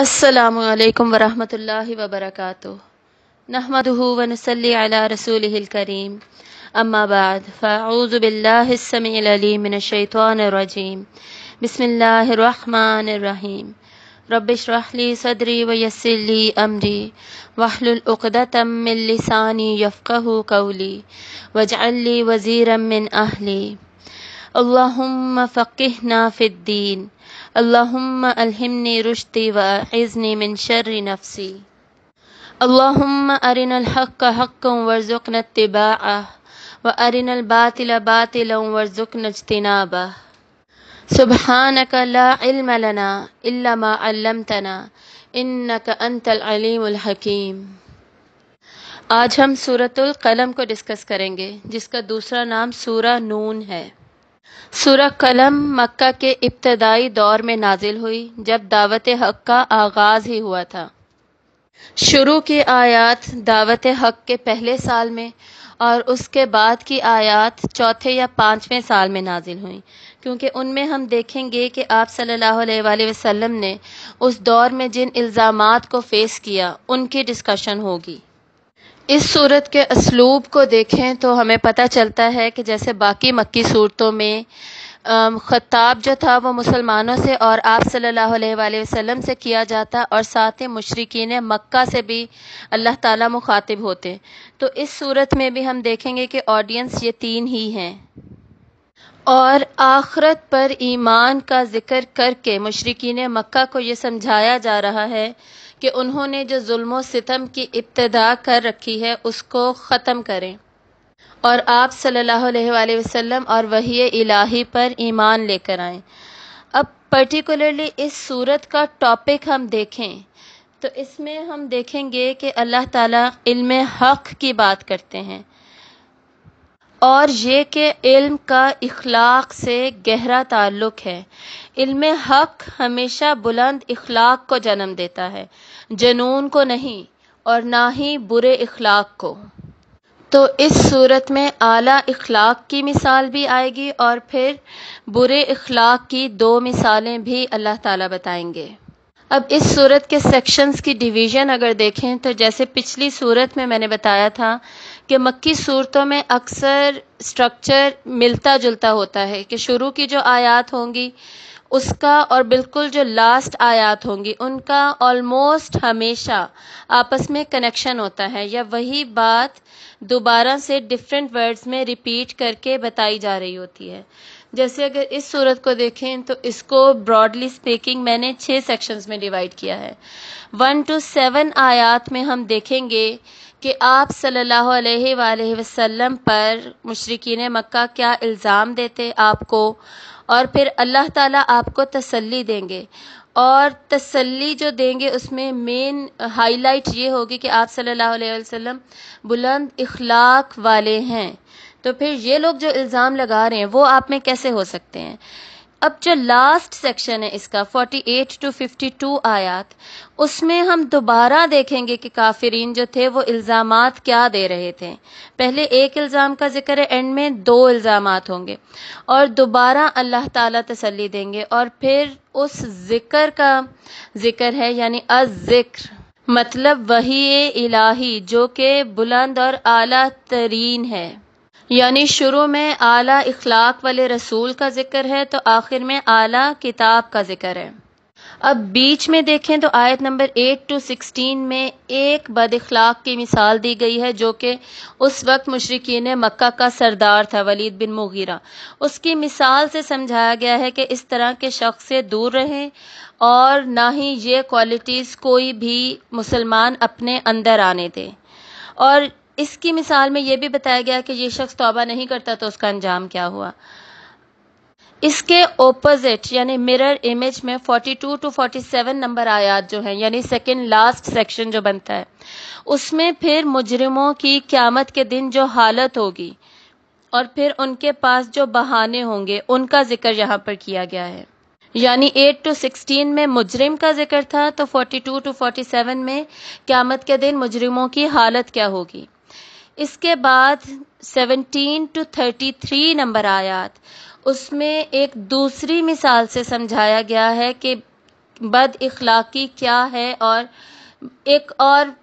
असलकम वरहमल वबरक नहमदनसली रसूलकरीम अम्माबाद फ़ाऊज़बिल्लासमीमिनशैतवानरजीम बसमीम रबिशरहली सदरी वयसली अमरी वहलुलतमिलसानी यफ़क़ कौली वजअली वज़ीरमिन अहली अल्लाम फ़क़ना फ़िद्दीन اللهم ألهمني رشدي وأعزني من شر نفسي اللهم أرنا الحق حقا وارزقنا اتباعه وأرنا الباطل باطلا وارزقنا اجتنابه سبحانك لا علم لنا إلا ما علمتنا إنك أنت العليم الحكيم आज हम सूरतुल कलम को डिस्कस करेंगे जिसका दूसरा नाम सूरा नून है सूरह कलम मक्का के इब्तदाई दौर में नाजिल हुई जब दावत हक का आगाज ही हुआ था शुरू की आयात दावत हक के पहले साल में और उसके बाद की आयात चौथे या पाँचवें साल में नाजिल हुई क्योंकि उनमें हम देखेंगे कि आप सल्लल्लाहु अलैहि वसल्लम ने उस दौर में जिन इल्ज़ाम को फेस किया उनकी डिस्कशन होगी इस सूरत के असलूब को देखें तो हमें पता चलता है कि जैसे बाकी मक्की सूरतों में ख़ताब जो था वो मुसलमानों से और आप सल्लल्लाहु अलैहि वसल्लम से किया जाता और साथ ही मशरकिन मक्का से भी अल्लाह ताला मुखातिब होते तो इस सूरत में भी हम देखेंगे कि ऑडियंस ये तीन ही हैं और आखरत पर ईमान का ज़िक्र करके मशरकिन मक्का को ये समझाया जा रहा है कि उन्होंने जो जुल्म सितम की इब्तदा कर रखी है उसको ख़त्म करें और आप सल्लल्लाहु अलैहि वसल्लम और वही इलाही पर ईमान लेकर आए अब पर्टिकुलरली इस सूरत का टॉपिक हम देखें तो इसमें हम देखेंगे कि अल्लाह ताला इल्म हक की बात करते हैं और ये कि इल्म का इखलाक से गहरा ताल्लुक है इल्म हक हमेशा बुलंद इखलाक को जन्म देता है जनून को नहीं और ना ही बुरे इखलाक को तो इस सूरत में आला इखलाक की मिसाल भी आएगी और फिर बुरे इखलाक की दो मिसालें भी अल्लाह ताला बताएंगे अब इस सूरत के सेक्शंस की डिवीज़न अगर देखें तो जैसे पिछली सूरत में मैंने बताया था कि मक्की सूरतों में अक्सर स्ट्रक्चर मिलता जुलता होता है कि शुरू की जो आयात होंगी उसका और बिल्कुल जो लास्ट आयात होंगी उनका ऑलमोस्ट हमेशा आपस में कनेक्शन होता है या वही बात दोबारा से डिफरेंट वर्ड्स में रिपीट करके बताई जा रही होती है जैसे अगर इस सूरत को देखें तो इसको ब्रॉडली स्पीकिंग मैंने छः सेक्शंस में डिवाइड किया है वन टू सेवन आयात में हम देखेंगे कि आप सल्लल्लाहु अलैहि वसल्लम पर मशरकिन मक्का क्या इल्ज़ाम देते आपको और फिर अल्लाह ताला आपको तसल्ली देंगे और तसल्ली जो देंगे उसमें मेन हाईलाइट ये होगी कि आप सल्लल्लाहु अलैहि वसल्लम बुलंद इखलाक वाले हैं तो फिर ये लोग जो इल्ज़ाम लगा रहे हैं वो आप में कैसे हो सकते हैं अब जो लास्ट सेक्शन है इसका 48 टू 52 आयात उसमें हम दोबारा देखेंगे कि काफिरीन जो थे वो इल्ज़ाम क्या दे रहे थे पहले एक इल्ज़ाम का जिक्र है एंड में दो इल्ज़ाम होंगे और दोबारा अल्लाह ताला तसली देंगे और फिर उस जिक्र का जिक्र है यानी अज़िक्र मतलब वही इलाही जो कि बुलंद और आला तरीन है यानी शुरू में आला इखलाक वाले रसूल का जिक्र है तो आखिर में आला किताब का जिक्र है अब बीच में देखें तो आयत नंबर एट टू सिक्सटीन में एक बद अखलाक की मिसाल दी गई है जो कि उस वक्त मशरकिन मक्का का सरदार था वलीद बिन मुगीरा उसकी मिसाल से समझाया गया है कि इस तरह के शख्स से दूर रहें और ना ही ये क्वालिटीज़ कोई भी मुसलमान अपने अंदर आने दें और इसकी मिसाल में ये भी बताया गया कि ये शख्स तोबा नहीं करता तो उसका अंजाम क्या हुआ इसके ओपोजिट यानी मिरर इमेज में 42 टू 47 नंबर आयात जो है यानी सेकंड लास्ट सेक्शन जो बनता है उसमें फिर मुजरिमों की क्यामत के दिन जो हालत होगी और फिर उनके पास जो बहाने होंगे उनका जिक्र यहाँ पर किया गया है यानी 8 टू 16 में मुजरिम का जिक्र था तो 42 टू 47 में क्यामत के दिन मुजरिमों की हालत क्या होगी इसके बाद 17 टू 33 नंबर आयात उसमें एक दूसरी मिसाल से समझाया गया है कि बद इखलाकी क्या है और एक और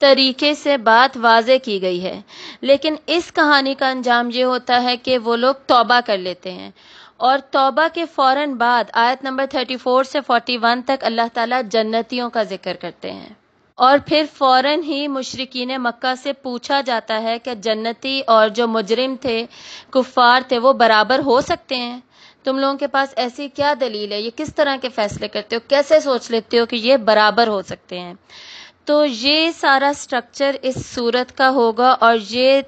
तरीके से बात वाज की गई है लेकिन इस कहानी का अंजाम ये होता है कि वो लोग तौबा कर लेते हैं और तौबा के फौरन बाद आयत नंबर 34 से 41 तक अल्लाह ताला जन्नतियों का जिक्र करते हैं और फिर फौरन ही मुशरकिन मक्का से पूछा जाता है कि जन्नती और जो मुजरिम थे कुफार थे वो बराबर हो सकते हैं तुम लोगों के पास ऐसी क्या दलील है ये किस तरह के फैसले करते हो कैसे सोच लेते हो कि ये बराबर हो सकते हैं तो ये सारा स्ट्रक्चर इस सूरत का होगा और ये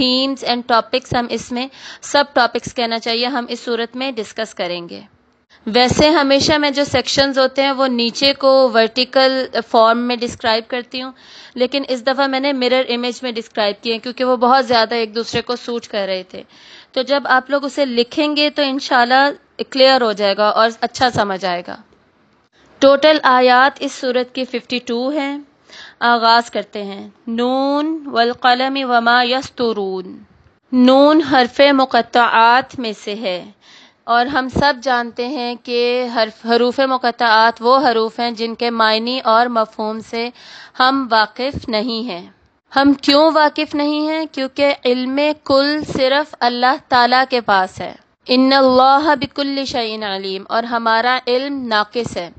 थीम्स एंड टॉपिक्स हम इसमें सब टॉपिक्स कहना चाहिए हम इस सूरत में डिस्कस करेंगे वैसे हमेशा मैं जो सेक्शंस होते हैं वो नीचे को वर्टिकल फॉर्म में डिस्क्राइब करती हूँ लेकिन इस दफ़ा मैंने मिरर इमेज में डिस्क्राइब किए क्योंकि वो बहुत ज़्यादा एक दूसरे को सूट कर रहे थे तो जब आप लोग उसे लिखेंगे तो इन क्लियर हो जाएगा और अच्छा समझ आएगा टोटल आयात इस सूरत की 52 है आगाज़ करते हैं नून वलकलम वमा यस्तुरून नून हरफ मुक़ात में से है और हम सब जानते हैं कि हरूफ मकतात वो हरूफ हैं जिनके मायने और मफहम से हम वाकिफ़ नहीं हैं हम क्यों वाकिफ़ नहीं हैं क्योंकि इल्म कुल सिर्फ अल्लाह ताला के पास है इन अल्लाह बिकुल शीन आलिम और हमारा इल्म नाकिस है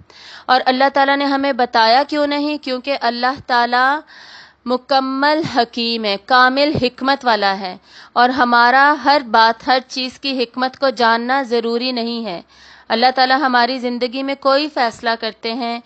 और अल्लाह ताला ने हमें बताया क्यों नहीं क्योंकि अल्लाह ताला मुकम्मल हकीम है कामिल हिकमत वाला है और हमारा हर बात हर चीज़ की हिकमत को जानना ज़रूरी नहीं है अल्लाह ताला हमारी ज़िंदगी में कोई फ़ैसला करते हैं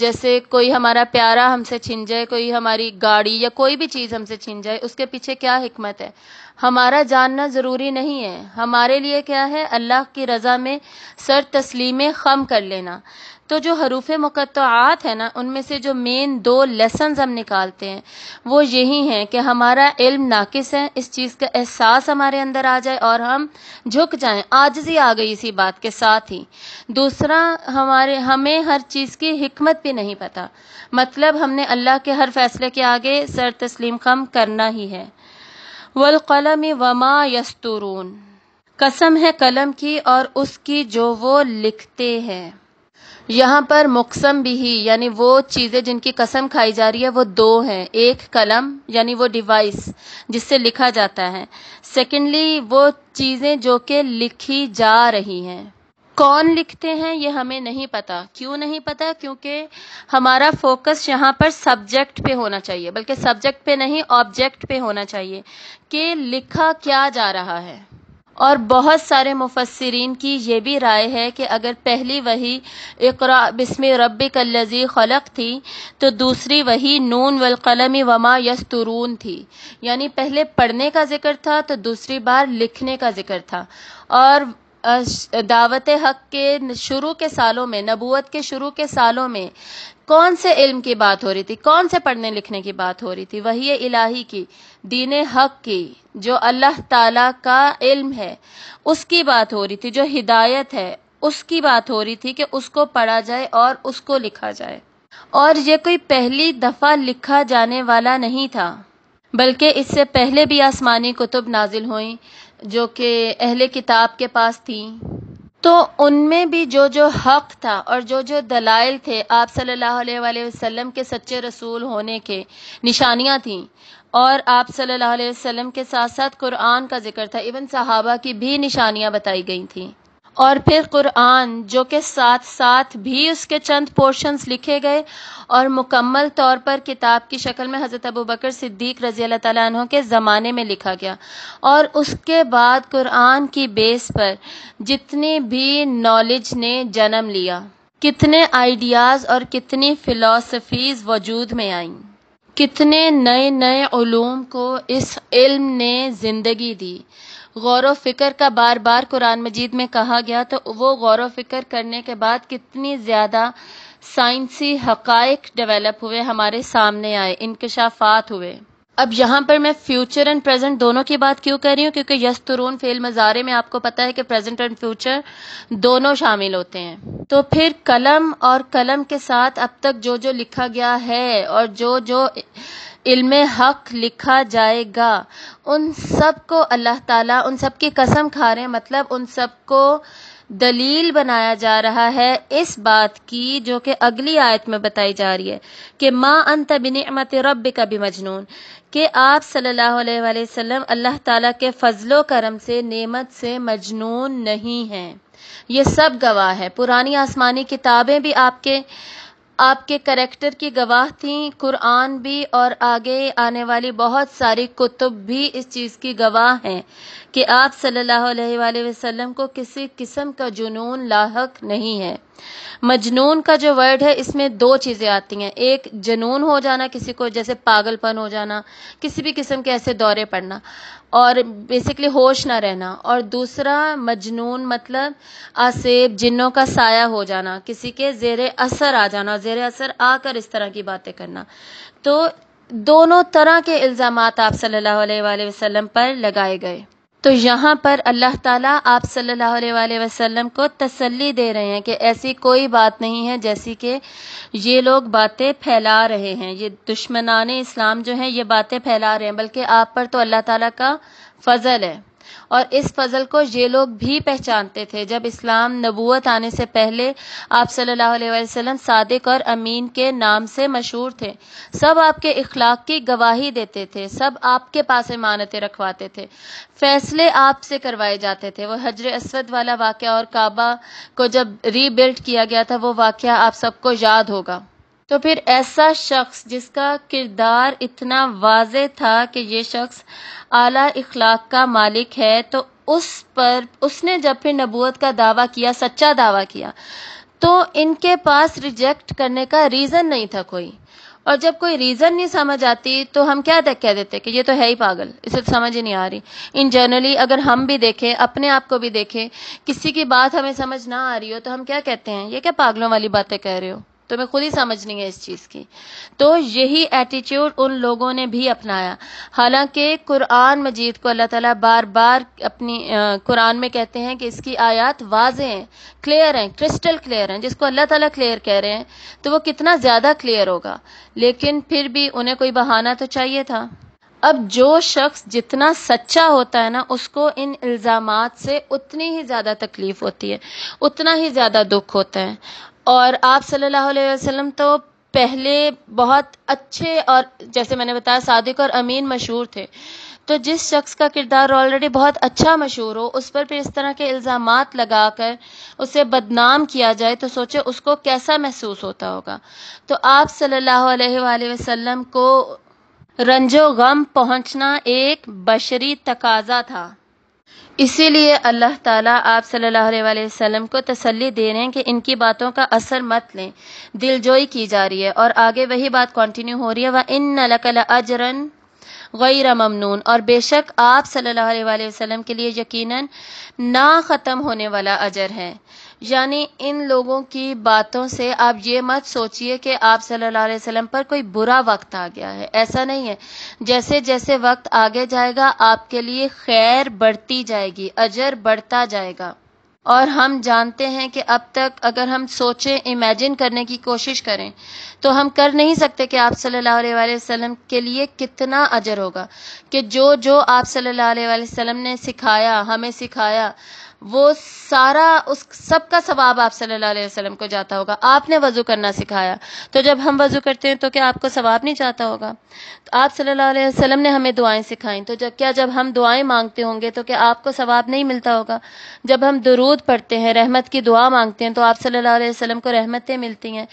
जैसे कोई हमारा प्यारा हमसे छिन जाए कोई हमारी गाड़ी या कोई भी चीज़ हमसे छिन जाए उसके पीछे क्या हिकमत है हमारा जानना ज़रूरी नहीं है हमारे लिए क्या है अल्लाह की रज़ा में सर तस्लीमें खम कर लेना तो जो हरूफ मुकत्त है ना उनमें से जो मेन दो लेसन हम निकालते हैं वो यही हैं कि हमारा इल्म नाकिस है इस चीज़ का एहसास हमारे अंदर आ जाए और हम झुक जाएं आजजी आ गई इसी बात के साथ ही दूसरा हमारे हमें हर चीज़ की हमत भी नहीं पता मतलब हमने अल्लाह के हर फैसले के आगे सर तस्लीम कम करना ही है वलकलम वमा यस्तुरून कसम है कलम की और उसकी जो वो लिखते हैं यहाँ पर मुकसम भी यानी वो चीज़ें जिनकी कसम खाई जा रही है वो दो हैं एक कलम यानी वो डिवाइस जिससे लिखा जाता है सेकेंडली वो चीज़ें जो कि लिखी जा रही हैं कौन लिखते हैं ये हमें नहीं पता क्यों नहीं पता क्योंकि हमारा फोकस यहाँ पर सब्जेक्ट पे होना चाहिए बल्कि सब्जेक्ट पे नहीं ऑब्जेक्ट पे होना चाहिए कि लिखा क्या जा रहा है और बहुत सारे मुफसरीन की यह भी राय है कि अगर पहली वही इकरा बिस्म रब कलजी खलक थी तो दूसरी वही नून वलकलमी वमा यस्तरून थी यानी पहले पढ़ने का जिक्र था तो दूसरी बार लिखने का जिक्र था और दावत हक के शुरू के सालों में नबूत के शुरू के सालों में कौन से इल्म की बात हो रही थी कौन से पढ़ने लिखने की बात हो रही थी वही इलाही की दीन हक की जो अल्लाह ताला का इल्म है उसकी बात हो रही थी जो हिदायत है उसकी बात हो रही थी कि उसको पढ़ा जाए और उसको लिखा जाए और ये कोई पहली दफा लिखा जाने वाला नहीं था बल्कि इससे पहले भी आसमानी कुतुब नाजिल हुई जो कि अहले किताब के पास थी तो उनमें भी जो जो हक था और जो जो दलाइल थे आप सल्लल्लाहु अलैहि वसल्लम के सच्चे रसूल होने के निशानियां थीं और आप सल्लल्लाहु अलैहि वसल्लम के साथ साथ कुरान का जिक्र था इवन सहाबा की भी निशानियां बताई गई थीं और फिर कुरान जो के साथ साथ भी उसके चंद पोर्शंस लिखे गए और मुकम्मल तौर पर किताब की शक्ल में हज़रत अबू बकर सिद्दीक रजी अल्लाह के ज़माने में लिखा गया और उसके बाद कुरान की बेस पर जितनी भी नॉलेज ने जन्म लिया कितने आइडियाज़ और कितनी फ़िलासफ़ीज़ वजूद में आईं कितने नए नए ओलूम को इस इल्म ने ज़िंदगी दी गौर व फिक्र का बार बार कुरान मजीद में कहा गया तो वो गौर व फिक्र करने के बाद कितनी ज़्यादा साइंसी हकायक डेवलप हुए हमारे सामने आए इंकशाफात हुए अब यहाँ पर मैं फ्यूचर एंड प्रेजेंट दोनों की बात क्यों कर रही हूँ क्योंकि यस्तरून फेल मज़ारे में आपको पता है कि प्रेजेंट एंड फ्यूचर दोनों शामिल होते हैं तो फिर कलम और कलम के साथ अब तक जो जो लिखा गया है और जो जो इल्म हक लिखा जाएगा उन सब को अल्लाह ताला उन सब की कसम खा रहे हैं मतलब उन सब को दलील बनाया जा रहा है इस बात की जो कि अगली आयत में बताई जा रही है कि माँ अंत बिनमत रब का भी मजनून कि आप सल्लल्लाहु अलैहि वसल्लम अल्लाह ताला के फजलो करम से नेमत से मजनून नहीं हैं ये सब गवाह है पुरानी आसमानी किताबें भी आपके आपके करेक्टर की गवाह थी कुरान भी और आगे आने वाली बहुत सारी कुतुब भी इस चीज़ की गवाह हैं कि आप सल्लल्लाहु अलैहि वसल्लम को किसी किस्म का जुनून लाक नहीं है मजनून का जो वर्ड है इसमें दो चीज़ें आती हैं एक जुनून हो जाना किसी को जैसे पागलपन हो जाना किसी भी किस्म के ऐसे दौरे पड़ना और बेसिकली होश ना रहना और दूसरा मजनून मतलब आसेब जिन्हों का साया हो जाना किसी के जेर असर आ जाना जेर असर आकर इस तरह की बातें करना तो दोनों तरह के इल्ज़ाम आप सल्लल्लाहु अलैहि वसल्लम पर लगाए गए तो यहाँ पर अल्लाह ताला आप सल्लल्लाहु अलैहि वसल्लम को तसल्ली दे रहे हैं कि ऐसी कोई बात नहीं है जैसी कि ये लोग बातें फैला रहे हैं ये दुश्मनान इस्लाम जो हैं ये बातें फैला रहे हैं बल्कि आप पर तो अल्लाह ताला का फजल है और इस फजल को ये लोग भी पहचानते थे जब इस्लाम नबूत आने से पहले आप सल्लल्लाहु अलैहि वसल्लम सादिक और अमीन के नाम से मशहूर थे सब आपके इखलाक की गवाही देते थे सब आपके पास इमानतें रखवाते थे फैसले आपसे करवाए जाते थे वो हजर असद वाला वाक़ और काबा को जब रीबिल्ड किया गया था वो वाक़ आप सबको याद होगा तो फिर ऐसा शख्स जिसका किरदार इतना वाज था कि ये शख्स आला इखलाक का मालिक है तो उस पर उसने जब फिर नबूत का दावा किया सच्चा दावा किया तो इनके पास रिजेक्ट करने का रीज़न नहीं था कोई और जब कोई रीज़न नहीं समझ आती तो हम क्या देख कह देते कि ये तो है ही पागल इसे तो समझ ही नहीं आ रही इन जनरली अगर हम भी देखें अपने आप को भी देखें किसी की बात हमें समझ ना आ रही हो तो हम क्या कहते हैं ये क्या पागलों वाली बातें कह रहे हो तुम्हें तो खुद ही समझनी है इस चीज़ की तो यही एटीट्यूड उन लोगों ने भी अपनाया हालांकि कुरान मजीद को अल्लाह ताला बार बार अपनी कुरान में कहते हैं कि इसकी आयात वाज हैं क्लियर हैं क्रिस्टल क्लियर हैं जिसको अल्लाह ताला क्लियर कह रहे हैं तो वो कितना ज़्यादा क्लियर होगा लेकिन फिर भी उन्हें कोई बहाना तो चाहिए था अब जो शख्स जितना सच्चा होता है ना उसको इन इल्ज़ाम से उतनी ही ज़्यादा तकलीफ़ होती है उतना ही ज़्यादा दुख होता है और आप सल्लल्लाहु अलैहि वसल्लम तो पहले बहुत अच्छे और जैसे मैंने बताया सादिक और अमीन मशहूर थे तो जिस शख्स का किरदार ऑलरेडी बहुत अच्छा मशहूर हो उस पर फिर इस तरह के इल्ज़ाम लगाकर उसे बदनाम किया जाए तो सोचे उसको कैसा महसूस होता होगा तो आप सल्लल्लाहु अलैहि वसल्लम को रंजो गम पहुंचना एक बशरी तकाजा था इसीलिए अल्लाह ताला आप सल्लल्लाहु अलैहि वसल्लम को तसल्ली दे रहे हैं कि इनकी बातों का असर मत लें दिलजोई की जा रही है और आगे वही बात कंटिन्यू हो रही है वह इन नजरन अजरन गैर ममनून और बेशक आप सल्लल्लाहु अलैहि वसल्लम के लिए यकीनन ना ख़त्म होने वाला अजर है यानी इन लोगों की बातों से आप ये मत सोचिए कि आप सल्लल्लाहु अलैहि वसल्लम पर कोई बुरा वक्त आ गया है ऐसा नहीं है जैसे जैसे वक्त आगे जाएगा आपके लिए खैर बढ़ती जाएगी अजर बढ़ता जाएगा और हम जानते हैं कि अब तक अगर हम सोचें इमेजिन करने की कोशिश करें तो हम कर नहीं सकते कि आप सल्लल्लाहु अलैहि वसल्लम के लिए कितना अजर होगा कि जो जो आप सल्लल्लाहु अलैहि वसल्लम ने सिखाया हमें सिखाया वो सारा उस सब का सवाब आप सल्लल्लाहु अलैहि वसल्लम को जाता होगा आपने वज़ू करना सिखाया तो जब हम वज़ू करते हैं तो क्या आपको सवाब नहीं जाता होगा तो आप सल्लल्लाहु अलैहि वसल्लम ने हमें दुआएं सिखाई तो जब क्या जब हम दुआएं मांगते होंगे तो क्या आपको सवाब नहीं मिलता होगा जब हम दरूद पढ़ते हैं रहमत की दुआ मांगते हैं तो आप सल्लल्लाहु अलैहि वसल्लम को रहमतें मिलती हैं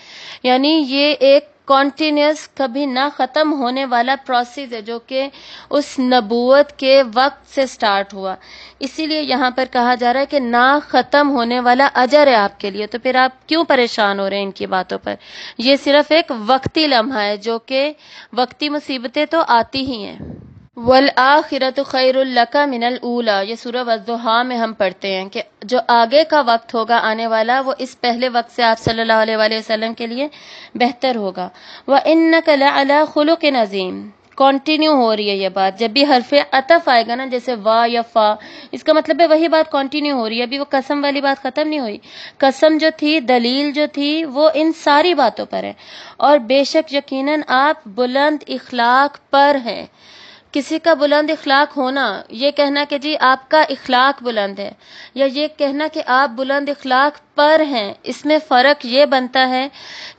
यानी ये एक कॉन्टीन्यूस कभी ना ख़त्म होने वाला प्रोसेस है जो कि उस नबूत के वक्त से स्टार्ट हुआ इसीलिए यहाँ पर कहा जा रहा है कि ना ख़त्म होने वाला अजर है आपके लिए तो फिर आप क्यों परेशान हो रहे हैं इनकी बातों पर यह सिर्फ एक वक्ती लम्हा है जो कि वक्ती मुसीबतें तो आती ही हैं वल आखिरत का मिनल ऊला ये सूर्य वजुहा में हम पढ़ते हैं कि जो आगे का वक्त होगा आने वाला वो इस पहले वक्त से आप सल्लल्लाहु अलैहि वसल्लम के लिए बेहतर होगा व इन अला खुल के नज़ीम कंटिन्यू हो रही है ये बात जब भी हरफे अतफ आएगा ना जैसे वाह या फा इसका मतलब है वही बात कंटिन्यू हो रही है अभी वो कसम वाली बात खत्म नहीं हुई कसम जो थी दलील जो थी वो इन सारी बातों पर है और बेशक यकीनन आप बुलंद इखलाक पर हैं किसी का बुलंद इखलाक होना ये कहना कि जी आपका इखलाक बुलंद है या ये कहना कि आप बुलंद इखलाक पर हैं इसमें फ़र्क ये बनता है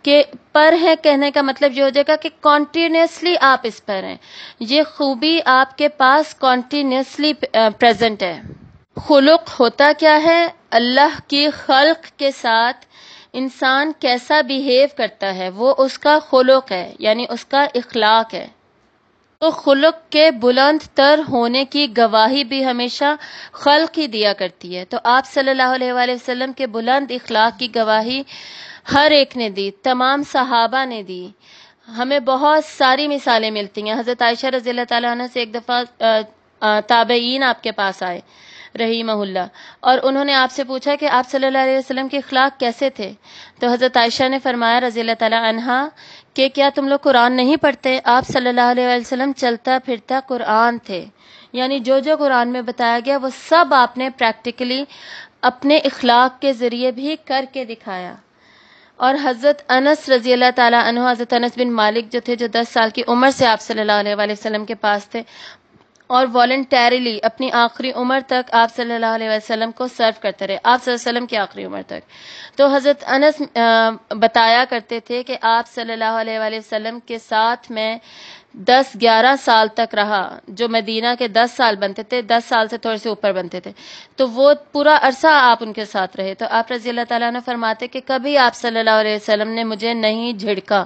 कि पर है कहने का मतलब ये हो जाएगा कि कॉन्टीन्यूसली आप इस पर हैं ये खूबी आपके पास कॉन्टीन्यूसली प्रेजेंट है खुलुक होता क्या है अल्लाह की खल्क के साथ इंसान कैसा बिहेव करता है वो उसका खुलुक है यानी उसका इखलाक है तो खुलक के बुलंद तर होने की गवाही भी हमेशा खल ही दिया करती है तो आप सल्लल्लाहु अलैहि वसल्लम के बुलंद इखलाक की गवाही हर एक ने दी तमाम सहाबा ने दी हमें बहुत सारी मिसालें मिलती हैं हज़रत आयशा रज़ी अल्लाह से एक दफ़ा ताबेन आपके पास आए रही महुल्ला और उन्होंने आपसे पूछा कि आप सल्लल्लाहु अलैहि वसल्लम के अखलाक कैसे थे तो हज़रत आयशा ने फरमाया रज़ी तला कि क्या तुम लोग कुरान नहीं पढ़ते आप सल्लल्लाहु अलैहि वसल्लम चलता फिरता कुरान थे यानी जो जो कुरान में बताया गया वो सब आपने प्रैक्टिकली अपने इखलाक के ज़रिए भी करके दिखाया और हज़रत अनस रजी अल्लाह ताला हज़रत अनस बिन मालिक जो थे जो दस साल की उम्र से आप सल्लल्लाहु अलैहि वसल्लम के पास थे और वॉल्टरली अपनी आखिरी उम्र तक आप सल्लल्लाहु अलैहि वसल्लम को सर्व करते रहे आप वसल्लम की आखिरी उम्र तक तो हज़रत अनस बताया करते थे कि आप सल्लल्लाहु अलैहि वसल्लम के साथ मैं दस ग्यारह साल तक रहा जो मदीना के दस साल बनते थे दस साल से थोड़े से ऊपर बनते थे तो वो पूरा अरसा आप उनके साथ रहे तो आप रजी अल्लाह तला ने फरमाते कि कभी आप सल्लल्लाहु अलैहि वसल्लम ने मुझे नहीं झिड़का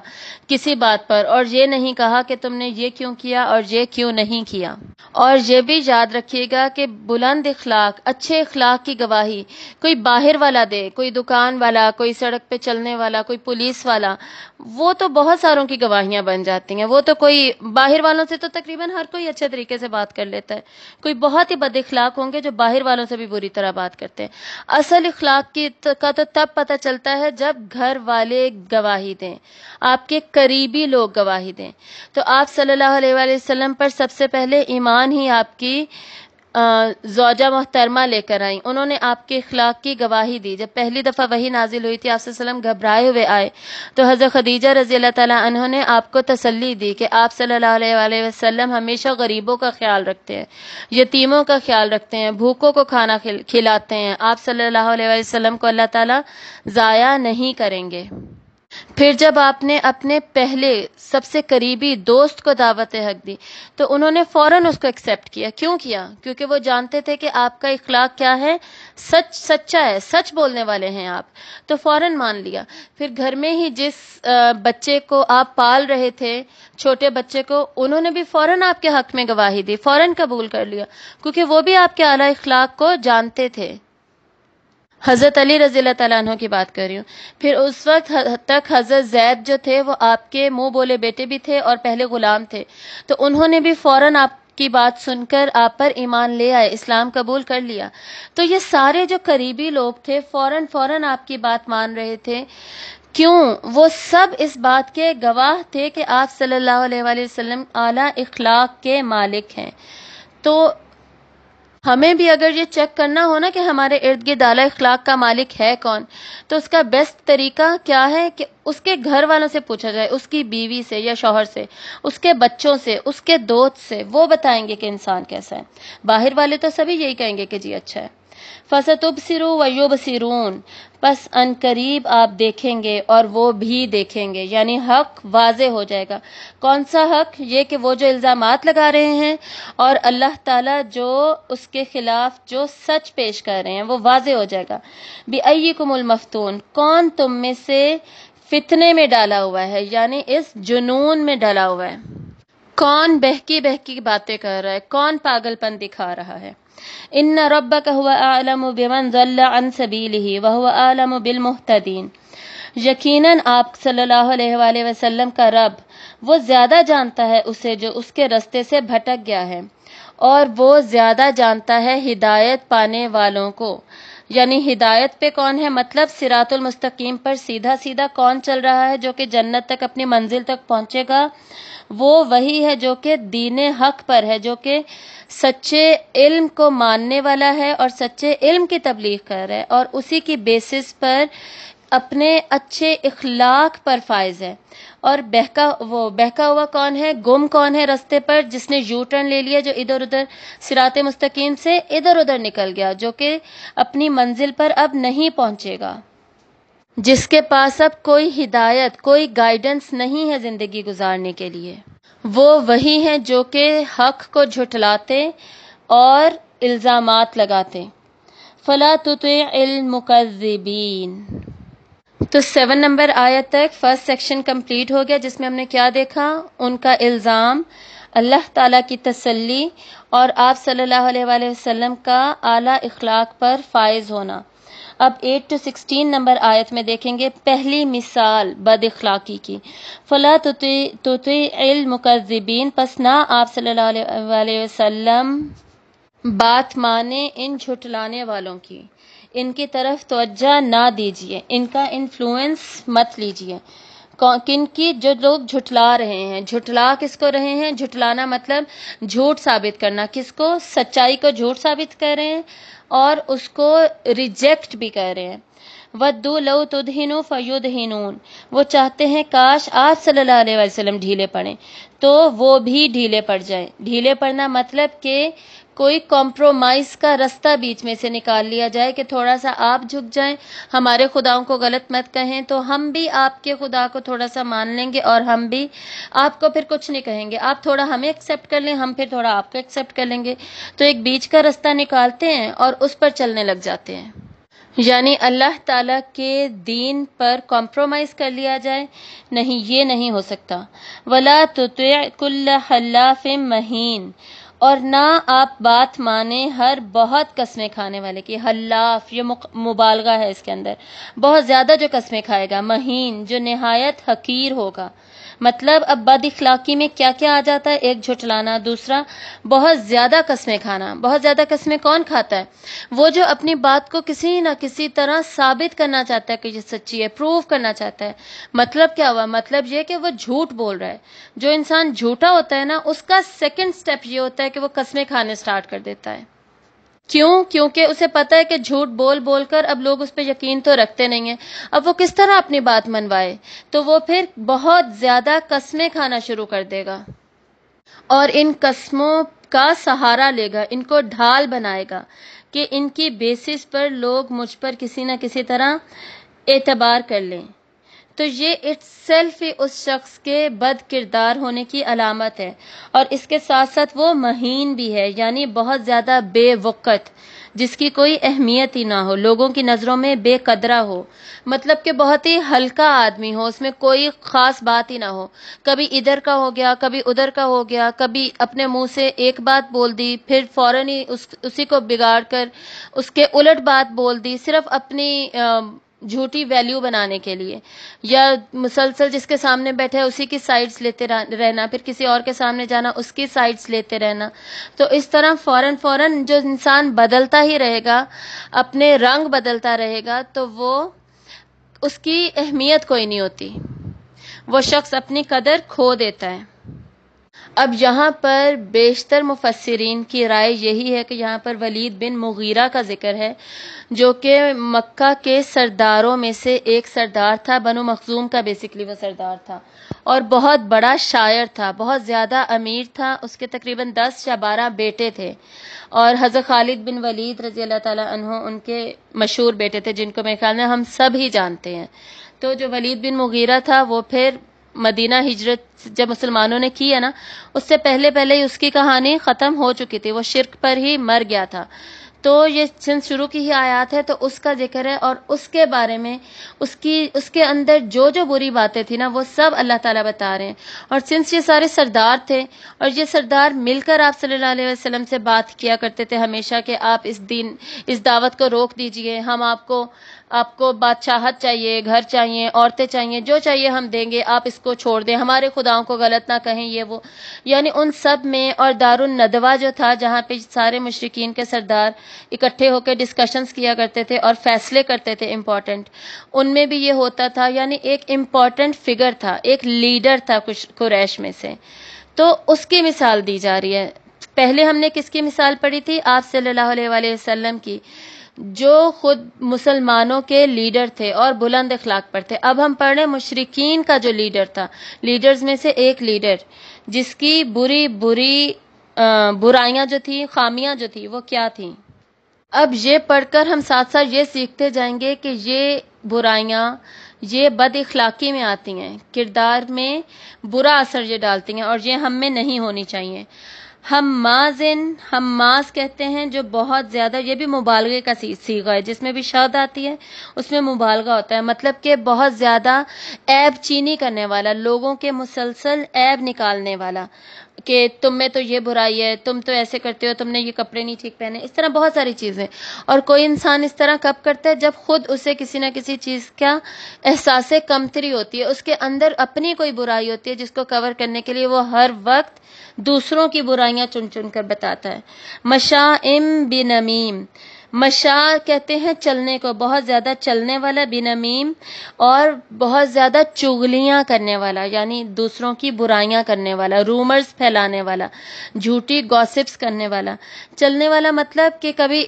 किसी बात पर और ये नहीं कहा कि तुमने ये क्यों किया और ये क्यों नहीं किया और ये भी याद रखिएगा कि बुलंद इखलाक अच्छे इखलाक की गवाही कोई बाहर वाला दे कोई दुकान वाला कोई सड़क पे चलने वाला कोई पुलिस वाला वो तो बहुत सारों की गवाहियां बन जाती हैं वो तो कोई बाहर वालों से तो तकरीबन हर कोई अच्छे तरीके से बात कर लेता है कोई बहुत ही बद इखलाक होंगे जो बाहर वालों से भी बुरी तरह बात करते हैं असल इखलाक की का तो तब पता चलता है जब घर वाले गवाही दें आपके करीबी लोग गवाही दें तो आप सल्लल्लाहु अलैहि वसल्लम पर सबसे पहले ईमान ही आपकी जोजा मोहतरमा लेकर आई उन्होंने आपके अखलाक की गवाही दी जब पहली दफ़ा वही नाजिल हुई थी आप सलम घबराए हुए आए तो हज़रत खदीजा रजी अल्लाह ने आपको तसली दी कि आप सल्ला वसलम हमेशा गरीबों का ख्याल रखते हैं यतीमों का ख्याल रखते हैं भूखों को खाना खिलाते हैं आप सल्ला वसलम को अल्लाह तला ज़ाया नहीं करेंगे फिर जब आपने अपने पहले सबसे करीबी दोस्त को दावत हक दी तो उन्होंने फ़ौरन उसको एक्सेप्ट किया क्यों किया क्योंकि वो जानते थे कि आपका इखलाक क्या है सच सच्चा है सच बोलने वाले हैं आप तो फ़ौरन मान लिया फिर घर में ही जिस बच्चे को आप पाल रहे थे छोटे बच्चे को उन्होंने भी फ़ौरन आपके हक में गवाही दी फ़ौरन कबूल कर लिया क्योंकि वो भी आपके आला इखलाक को जानते थे हज़रत अली रज़ी तैन की बात कर रही हूँ फिर उस वक्त तक हज़रत जैद जो थे वो आपके मुंह बोले बेटे भी थे और पहले ग़ुलाम थे तो उन्होंने भी फौरन आप की बात सुनकर आप पर ईमान ले आए इस्लाम कबूल कर लिया तो ये सारे जो करीबी लोग थे फ़ौरन फ़ौरन आपकी बात मान रहे थे क्यों वो सब इस बात के गवाह थे कि आप सल्लल्लाहु अलैहि वसल्लम आला इखलाक के मालिक हैं तो हमें भी अगर ये चेक करना हो ना कि हमारे इर्द गिर्द आला इखलाक का मालिक है कौन तो उसका बेस्ट तरीका क्या है कि उसके घर वालों से पूछा जाए उसकी बीवी से या शोहर से उसके बच्चों से उसके दोस्त से वो बताएंगे कि इंसान कैसा है बाहर वाले तो सभी यही कहेंगे कि जी अच्छा है फसतुबसिरु वयुबसिरून बस अनकरीब आप देखेंगे और वो भी देखेंगे यानी हक वाज हो जाएगा कौन सा हक ये कि वो जो इल्ज़ाम लगा रहे हैं और अल्लाह ताला जो उसके खिलाफ जो सच पेश कर रहे हैं वो वाजे हो जाएगा बी मफ्तून कौन तुम में से फितने में डाला हुआ है यानी इस जुनून में डाला हुआ है कौन बहकी बहकी बातें कर रहा है कौन पागलपन दिखा रहा है إن ربك هو أعلم بمن ضل عن سبيله وهو أعلم بالمهتدين यकीनन आप सल्लल्लाहु अलैहि वसल्लम का रब वो ज़्यादा जानता है उसे जो उसके रस्ते से भटक गया है और वो ज़्यादा जानता है हिदायत पाने वालों को यानी हिदायत पे कौन है मतलब सिरातुल मुस्तकीम पर सीधा सीधा कौन चल रहा है जो कि जन्नत तक अपनी मंजिल तक पहुंचेगा वो वही है जो कि दीन हक पर है जो कि सच्चे इल्म को मानने वाला है और सच्चे इल्म की तबलीग कर रहा है और उसी की बेसिस पर अपने अच्छे इखलाक पर फायज है और बहका वो बहका हुआ कौन है गुम कौन है रस्ते पर जिसने यू टर्न ले लिया जो इधर उधर सिरात मुस्तकीम से इधर उधर निकल गया जो कि अपनी मंजिल पर अब नहीं पहुंचेगा जिसके पास अब कोई हिदायत कोई गाइडेंस नहीं है ज़िंदगी गुजारने के लिए वो वही हैं जो कि हक को झुठलाते और इल्ज़ाम लगाते फ़ला तो सेवन नंबर आयत तक फर्स्ट सेक्शन कंप्लीट हो गया जिसमें हमने क्या देखा उनका इल्ज़ाम अल्लाह ताला की तसल्ली और आप सल्लल्लाहु अलैहि वसल्लम का आला इखलाक पर फायज होना अब एट टू सिक्सटीन नंबर आयत में देखेंगे पहली मिसाल बद अखलाकी की फलाबीन पस ना आप सल्लाम बात माने इन झुटलाने वालों की इनकी तरफ तोज्जा ना दीजिए इनका इन्फ्लुएंस मत लीजिए किन की जो लोग झुटला रहे हैं झुटला किसको रहे हैं झुटलाना मतलब झूठ साबित करना किसको सच्चाई को झूठ साबित कर रहे हैं और उसको रिजेक्ट भी कर रहे हैं वद्दू लव तुदहिनु फयुदहिनून वो चाहते हैं काश आप सल्लल्लाहु अलैहि वसल्लम ढीले पड़े तो वो भी ढीले पड़ जाए ढीले पड़ना मतलब के कोई कॉम्प्रोमाइज का रास्ता बीच में से निकाल लिया जाए कि थोड़ा सा आप झुक जाएं हमारे खुदाओं को गलत मत कहें तो हम भी आपके खुदा को थोड़ा सा मान लेंगे और हम भी आपको फिर कुछ नहीं कहेंगे आप थोड़ा हमें एक्सेप्ट कर लें हम फिर थोड़ा आपको एक्सेप्ट कर लेंगे तो एक बीच का रास्ता निकालते हैं और उस पर चलने लग जाते हैं यानी अल्लाह ताला के दीन पर कॉम्प्रोमाइज़ कर लिया जाए नहीं ये नहीं हो सकता वला तो कुल्ला हल्लाफ महीन और ना आप बात माने हर बहुत कस्में खाने वाले की हल्लाफ ये मुबालगा है इसके अंदर बहुत ज़्यादा जो कस्में खाएगा महीन जो नहायत हकीर होगा मतलब अब बद इखलाकी में क्या क्या आ जाता है एक झुटलाना दूसरा बहुत ज़्यादा कस्में खाना बहुत ज़्यादा कस्में कौन खाता है वो जो अपनी बात को किसी ना किसी तरह साबित करना चाहता है कि ये सच्ची है प्रूव करना चाहता है मतलब क्या हुआ मतलब ये कि वो झूठ बोल रहा है जो इंसान झूठा होता है ना उसका सेकेंड स्टेप ये होता है कि वो कस्में खाने स्टार्ट कर देता है क्यों क्योंकि उसे पता है कि झूठ बोल बोल कर अब लोग उस पर यकीन तो रखते नहीं है अब वो किस तरह अपनी बात मनवाए तो वो फिर बहुत ज़्यादा कस्में खाना शुरू कर देगा और इन कस्मों का सहारा लेगा इनको ढाल बनाएगा कि इनकी बेसिस पर लोग मुझ पर किसी न किसी तरह एतबार कर लें तो ये इट्स ही उस शख्स के बद किरदार होने की अलामत है और इसके साथ साथ वो महीन भी है यानी बहुत ज़्यादा बेवक़त जिसकी कोई अहमियत ही ना हो लोगों की नज़रों में बेकदरा हो मतलब कि बहुत ही हल्का आदमी हो उसमें कोई ख़ास बात ही ना हो कभी इधर का हो गया कभी उधर का हो गया कभी अपने मुंह से एक बात बोल दी फिर फौरन ही उस उसी को बिगाड़ कर उसके उलट बात बोल दी सिर्फ अपनी आ, झूठी वैल्यू बनाने के लिए या मुसलसल जिसके सामने बैठे है उसी की साइड्स लेते रहना फिर किसी और के सामने जाना उसकी साइड्स लेते रहना तो इस तरह फ़ौरन फ़ौरन जो इंसान बदलता ही रहेगा अपने रंग बदलता रहेगा तो वो उसकी अहमियत कोई नहीं होती वो शख्स अपनी कदर खो देता है अब यहाँ पर बेशतर मुफसरीन की राय यही है कि यहाँ पर वलीद बिन मुगीरा का ज़िक्र है जो कि मक्का के सरदारों में से एक सरदार था बनु मखजूम का बेसिकली वो सरदार था और बहुत बड़ा शायर था बहुत ज़्यादा अमीर था उसके तकरीबन दस या बारह बेटे थे और हज़र खालिद बिन वलीद रज़ी अल्लाह तहों उनके मशहूर बेटे थे जिनको मेरे ख्याल में हम सब ही जानते हैं तो जो वलीद बिन मुगीरा था वो फिर मदीना हिजरत जब मुसलमानों ने की है ना उससे पहले पहले ही उसकी कहानी ख़त्म हो चुकी थी वो शिरक पर ही मर गया था तो ये सिंध शुरू की ही आयात है तो उसका जिक्र है और उसके बारे में उसकी उसके अंदर जो जो बुरी बातें थी ना वो सब अल्लाह ताला बता रहे हैं और सिंस ये सारे सरदार थे और ये सरदार मिलकर आप सल्लल्लाहु अलैहि वसल्लम से बात किया करते थे हमेशा कि आप इस दिन इस दावत को रोक दीजिए हम आपको आपको बादशाहत चाहिए घर चाहिए औरतें चाहिए जो चाहिए हम देंगे आप इसको छोड़ दें हमारे खुदाओं को गलत ना कहें ये वो यानी उन सब में और दारुन नदवा जो था जहाँ पे सारे मुश्किन के सरदार इकट्ठे होकर डिस्कशंस किया करते थे और फैसले करते थे इम्पॉर्टेंट उनमें भी ये होता था यानी एक इम्पॉर्टेंट फिगर था एक लीडर था कुछ कुरैश में से तो उसकी मिसाल दी जा रही है पहले हमने किसकी मिसाल पढ़ी थी आप सल्लल्लाहु अलैहि वसल्लम की जो खुद मुसलमानों के लीडर थे और बुलंद अखलाक पर थे अब हम पढ़ रहे मुशरकिन का जो लीडर था लीडर्स में से एक लीडर जिसकी बुरी बुरी बुराइयां जो थी खामियां जो थी वो क्या थी अब ये पढ़कर हम साथ साथ ये सीखते जाएंगे कि ये बुराइयां ये बद अखलाकी में आती हैं किरदार में बुरा असर ये डालती हैं और ये हम में नहीं होनी चाहिए हम हम माज कहते हैं जो बहुत ज़्यादा ये भी मुबालगे का सीखा है जिसमें भी शब्द आती है उसमें मुबालगा होता है मतलब कि बहुत ज़्यादा ऐब चीनी करने वाला लोगों के मुसलसल ऐब निकालने वाला कि तुम में तो ये बुराई है तुम तो ऐसे करते हो तुमने ये कपड़े नहीं ठीक पहने इस तरह बहुत सारी चीज़ें और कोई इंसान इस तरह कब करता है जब खुद उसे किसी ना किसी चीज़ का एहसास कमतरी होती है उसके अंदर अपनी कोई बुराई होती है जिसको कवर करने के लिए वो हर वक्त दूसरों की बुराइयां चुन चुन कर बताता है मशा इम बिनमीम मशा कहते हैं चलने को बहुत ज़्यादा चलने वाला बिनमीम और बहुत ज़्यादा चुगलियां करने वाला यानी दूसरों की बुराइयां करने वाला रूमर्स फैलाने वाला झूठी गॉसिप्स करने वाला चलने वाला मतलब कि कभी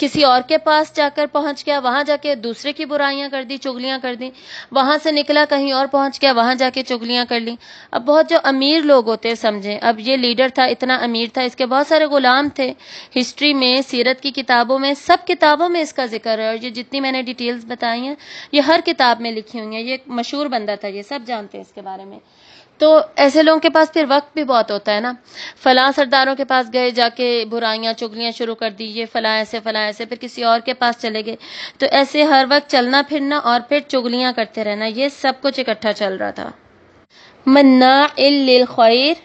किसी और के पास जाकर पहुंच गया वहां जाके दूसरे की बुराइयां कर दी चुगलियां कर दी वहां से निकला कहीं और पहुंच गया वहां जाके चुगलियां कर ली अब बहुत जो अमीर लोग होते समझे अब ये लीडर था इतना अमीर था इसके बहुत सारे गुलाम थे हिस्ट्री में सीरत की किताबों में सब किताबों में इसका जिक्र है और ये जितनी मैंने डिटेल्स बताई हैं ये हर किताब में लिखी हुई है ये मशहूर बंदा था ये सब जानते हैं इसके बारे में तो ऐसे लोगों के पास फिर वक्त भी बहुत होता है ना फला सरदारों के पास गए जाके बुराइयां चुगलियां शुरू कर दी ये फला ऐसे फला ऐसे फिर किसी और के पास चले गए तो ऐसे हर वक्त चलना फिरना और फिर चुगलियां करते रहना ये सब कुछ इकट्ठा चल रहा था मन्ना खैर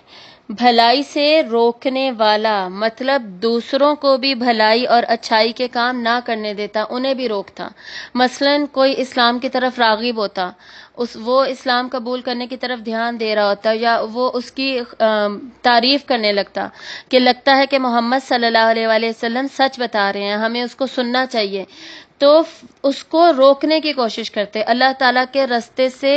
भलाई से रोकने वाला मतलब दूसरों को भी भलाई और अच्छाई के काम ना करने देता उन्हें भी रोकता मसलन कोई इस्लाम की तरफ रागिब होता उस वो इस्लाम कबूल करने की तरफ ध्यान दे रहा होता या वो उसकी तारीफ करने लगता कि लगता है कि मोहम्मद सल्लल्लाहु अलैहि वसल्लम सच बता रहे हैं हमें उसको सुनना चाहिए तो उसको रोकने की कोशिश करते अल्लाह ताला के रस्ते से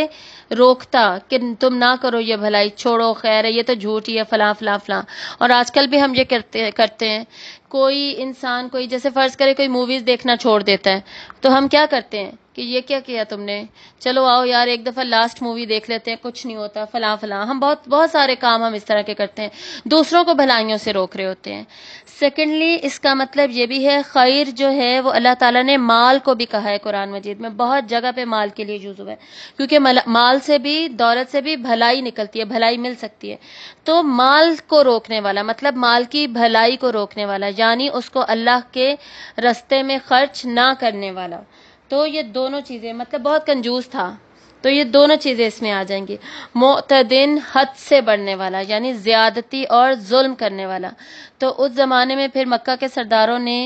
रोकता कि तुम ना करो ये भलाई छोड़ो खैर है ये तो झूठ ही है फला फला फला और आजकल भी हम ये करते करते हैं कोई इंसान कोई जैसे फ़र्ज़ करे कोई मूवीज़ देखना छोड़ देता है तो हम क्या करते हैं कि ये क्या किया तुमने चलो आओ यार एक दफ़ा लास्ट मूवी देख लेते हैं कुछ नहीं होता फला फलां हम बहुत बहुत सारे काम हम इस तरह के करते हैं दूसरों को भलाइयों से रोक रहे होते हैं सेकेंडली इसका मतलब ये भी है खैर जो है वो अल्लाह ताला ने माल को भी कहा है कुरान मजीद में बहुत जगह पे माल के लिए यूज हुआ है क्योंकि माल से भी दौलत से भी भलाई निकलती है भलाई मिल सकती है तो माल को रोकने वाला मतलब माल की भलाई को रोकने वाला यानी उसको अल्लाह के रस्ते में खर्च ना करने वाला तो ये दोनों चीज़ें मतलब बहुत कंजूस था तो ये दोनों चीजें इसमें आ जाएंगी मोतदिन हद से बढ़ने वाला यानी ज्यादती और जुल्म करने वाला तो उस जमाने में फिर मक्का के सरदारों ने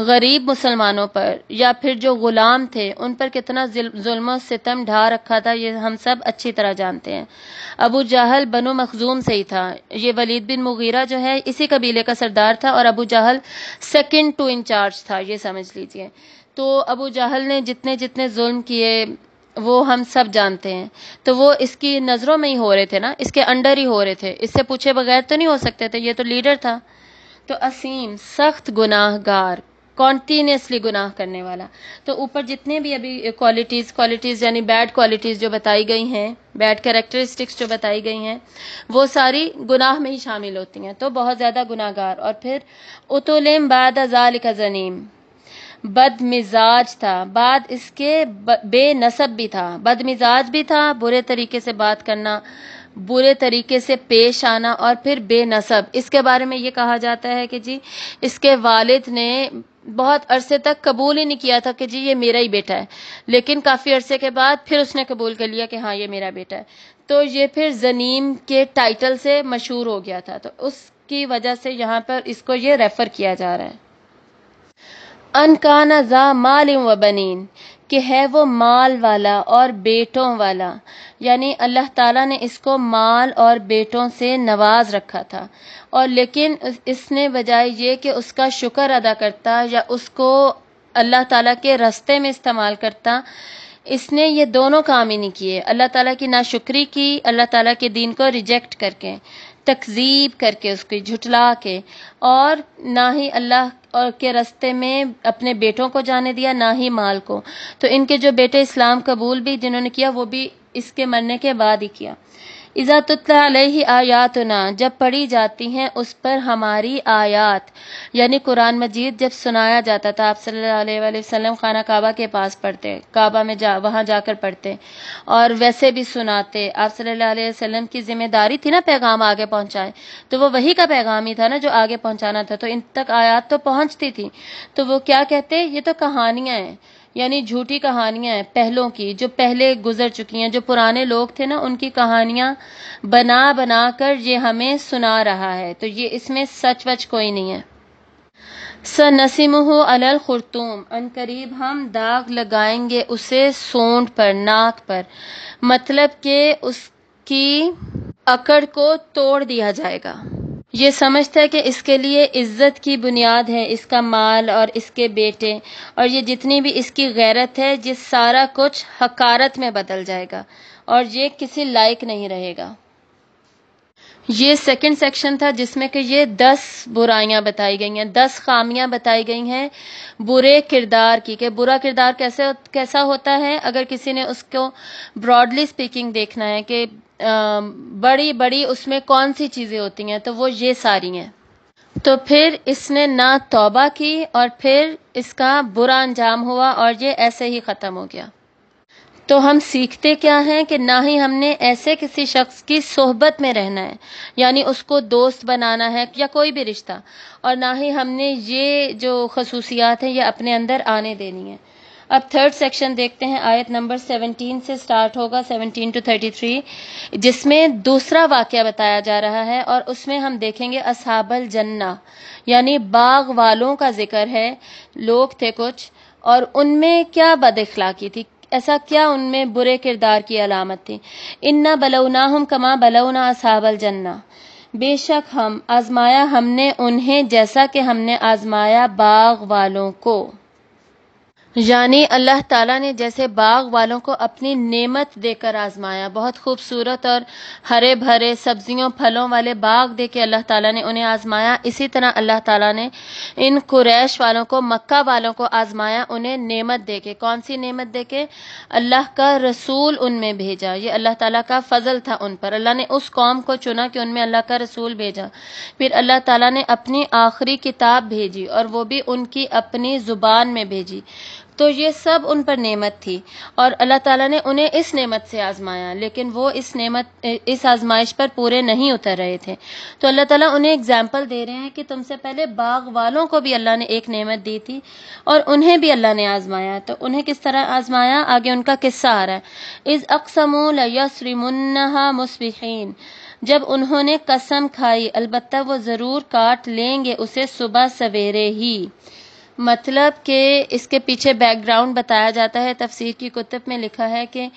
गरीब मुसलमानों पर या फिर जो गुलाम थे उन पर कितना जुल्म सितम ढा रखा था ये हम सब अच्छी तरह जानते हैं अबू जहल बनो मखजूम से ही था ये वलीद बिन मुगीरा जो है इसी कबीले का सरदार था और अबू जहल सेकेंड टू इंचार्ज था ये समझ लीजिए तो अबू जहल ने जितने जितने जुल्म किए वो हम सब जानते हैं तो वो इसकी नज़रों में ही हो रहे थे ना इसके अंडर ही हो रहे थे इससे पूछे बगैर तो नहीं हो सकते थे ये तो लीडर था तो असीम सख्त गुनाहगार कॉन्टीन्यूसली गुनाह करने वाला तो ऊपर जितने भी अभी क्वालिटीज़ क्वालिटीज़ यानी बैड क्वालिटीज़ जो बताई गई हैं बैड कैरेक्टरिस्टिक्स जो बताई गई हैं वो सारी गुनाह में ही शामिल होती हैं तो बहुत ज़्यादा गुनाहगार और फिर उतुलम बाद अजाल का जनीम बदमिजाज था बाद इसके बेनसब भी था बदमिजाज भी था बुरे तरीके से बात करना बुरे तरीके से पेश आना और फिर बेनसब इसके बारे में ये कहा जाता है कि जी इसके वालिद ने बहुत अरसे तक कबूल ही नहीं किया था कि जी ये मेरा ही बेटा है लेकिन काफ़ी अरसे के बाद फिर उसने कबूल कर लिया कि हाँ ये मेरा बेटा है तो ये फिर जनीम के टाइटल से मशहूर हो गया था तो उसकी वजह से यहाँ पर इसको ये रेफ़र किया जा रहा है अनकाना जा माल व बनीन कि है वो माल वाला और बेटों वाला यानी अल्लाह ताला ने इसको माल और बेटों से नवाज रखा था और लेकिन इसने बजाय ये कि उसका शुक्र अदा करता या उसको अल्लाह ताला के रास्ते में इस्तेमाल करता इसने ये दोनों काम ही नहीं किए अल्लाह ताला की नाशुक्री की अल्लाह ताला के दीन को रिजेक्ट करके तकजीब करके उसकी झुटला के और ना ही अल्लाह और के रस्ते में अपने बेटों को जाने दिया ना ही माल को तो इनके जो बेटे इस्लाम कबूल भी जिन्होंने किया वो भी इसके मरने के बाद ही किया इज़ा आयातना जब पढ़ी जाती हैं उस पर हमारी आयात यानी कुरान मजीद जब सुनाया जाता था आप सल्लल्लाहु अलैहि वसल्लम खाना काबा के पास पढ़ते काबा में जा वहाँ जाकर पढ़ते और वैसे भी सुनाते आप सल्लल्लाहु अलैहि वसल्लम की जिम्मेदारी थी ना पैगाम आगे पहुँचाएं तो वो वही का पैगाम ही था ना जो आगे पहुँचाना था तो इन तक आयात तो पहुँचती थी तो वो क्या कहते ये तो कहानियाँ हैं यानी झूठी कहानियां हैं पहलों की जो पहले गुजर चुकी हैं जो पुराने लोग थे ना उनकी कहानियां बना बना कर ये हमें सुना रहा है तो ये इसमें सच वच कोई नहीं है स नसीम अलल खुरतूम करीब हम दाग लगाएंगे उसे सोंड पर नाक पर मतलब के उसकी अकड़ को तोड़ दिया जाएगा ये समझता है कि इसके लिए इज्जत की बुनियाद है इसका माल और इसके बेटे और ये जितनी भी इसकी गैरत है ये सारा कुछ हकारत में बदल जाएगा और ये किसी लायक नहीं रहेगा ये सेकंड सेक्शन था जिसमें कि ये दस बुराइयां बताई गई हैं दस खामियां बताई गई हैं बुरे किरदार की कि बुरा किरदार कैसे कैसा होता है अगर किसी ने उसको ब्रॉडली स्पीकिंग देखना है कि बड़ी बड़ी उसमें कौन सी चीज़ें होती हैं तो वो ये सारी हैं तो फिर इसने ना तौबा की और फिर इसका बुरा अंजाम हुआ और ये ऐसे ही ख़त्म हो गया तो हम सीखते क्या हैं कि ना ही हमने ऐसे किसी शख्स की सोहबत में रहना है यानी उसको दोस्त बनाना है या कोई भी रिश्ता और ना ही हमने ये जो खसूसियात हैं ये अपने अंदर आने देनी है अब थर्ड सेक्शन देखते हैं आयत नंबर 17 से स्टार्ट होगा 17 टू 33 जिसमें दूसरा वाक्य बताया जा रहा है और उसमें हम देखेंगे असाबल जन्ना यानी बाग वालों का जिक्र है लोग थे कुछ और उनमें क्या बद की थी ऐसा क्या उनमें बुरे किरदार की अलामत थी इन्ना बलौना हम कमा बलौना असाबल जन्ना बेशक हम आजमाया हमने उन्हें जैसा कि हमने आजमाया बाग वालों को यानी अल्लाह ताला ने जैसे बाग वालों को अपनी नेमत देकर आजमाया बहुत खूबसूरत और हरे भरे सब्जियों फलों वाले बाग दे के अल्लाह ताला ने उन्हें आजमाया इसी तरह अल्लाह ताला ने इन कुरैश वालों को मक्का वालों को आजमाया उन्हें नेमत दे के कौन सी नेमत दे के अल्लाह का रसूल उनमें भेजा ये अल्लाह ताला का फजल था उन पर अल्लाह ने उस कौम को चुना कि उनमें अल्लाह का रसूल भेजा फिर अल्लाह ताला ने अपनी आखिरी किताब भेजी और वो भी उनकी अपनी जुबान में भेजी तो ये सब उन पर नेमत थी और अल्लाह ताला ने उन्हें इस नेमत से आजमाया लेकिन वो इस नेमत इस आजमाइश पर पूरे नहीं उतर रहे थे तो अल्लाह ताला उन्हें एग्जाम्पल दे रहे हैं कि तुमसे पहले बाग वालों को भी अल्लाह ने एक नेमत दी थी और उन्हें भी अल्लाह ने आजमाया तो उन्हें किस तरह आजमाया आगे उनका किस्सा आ रहा है इज अक्समूल यसरिमुन्नहा मुस्बिहीन जब उन्होंने कसम खाई अलबत्ता वो ज़रूर काट लेंगे उसे सुबह सवेरे ही मतलब के इसके पीछे बैकग्राउंड बताया जाता है तफसीर की कुतुब में लिखा है कि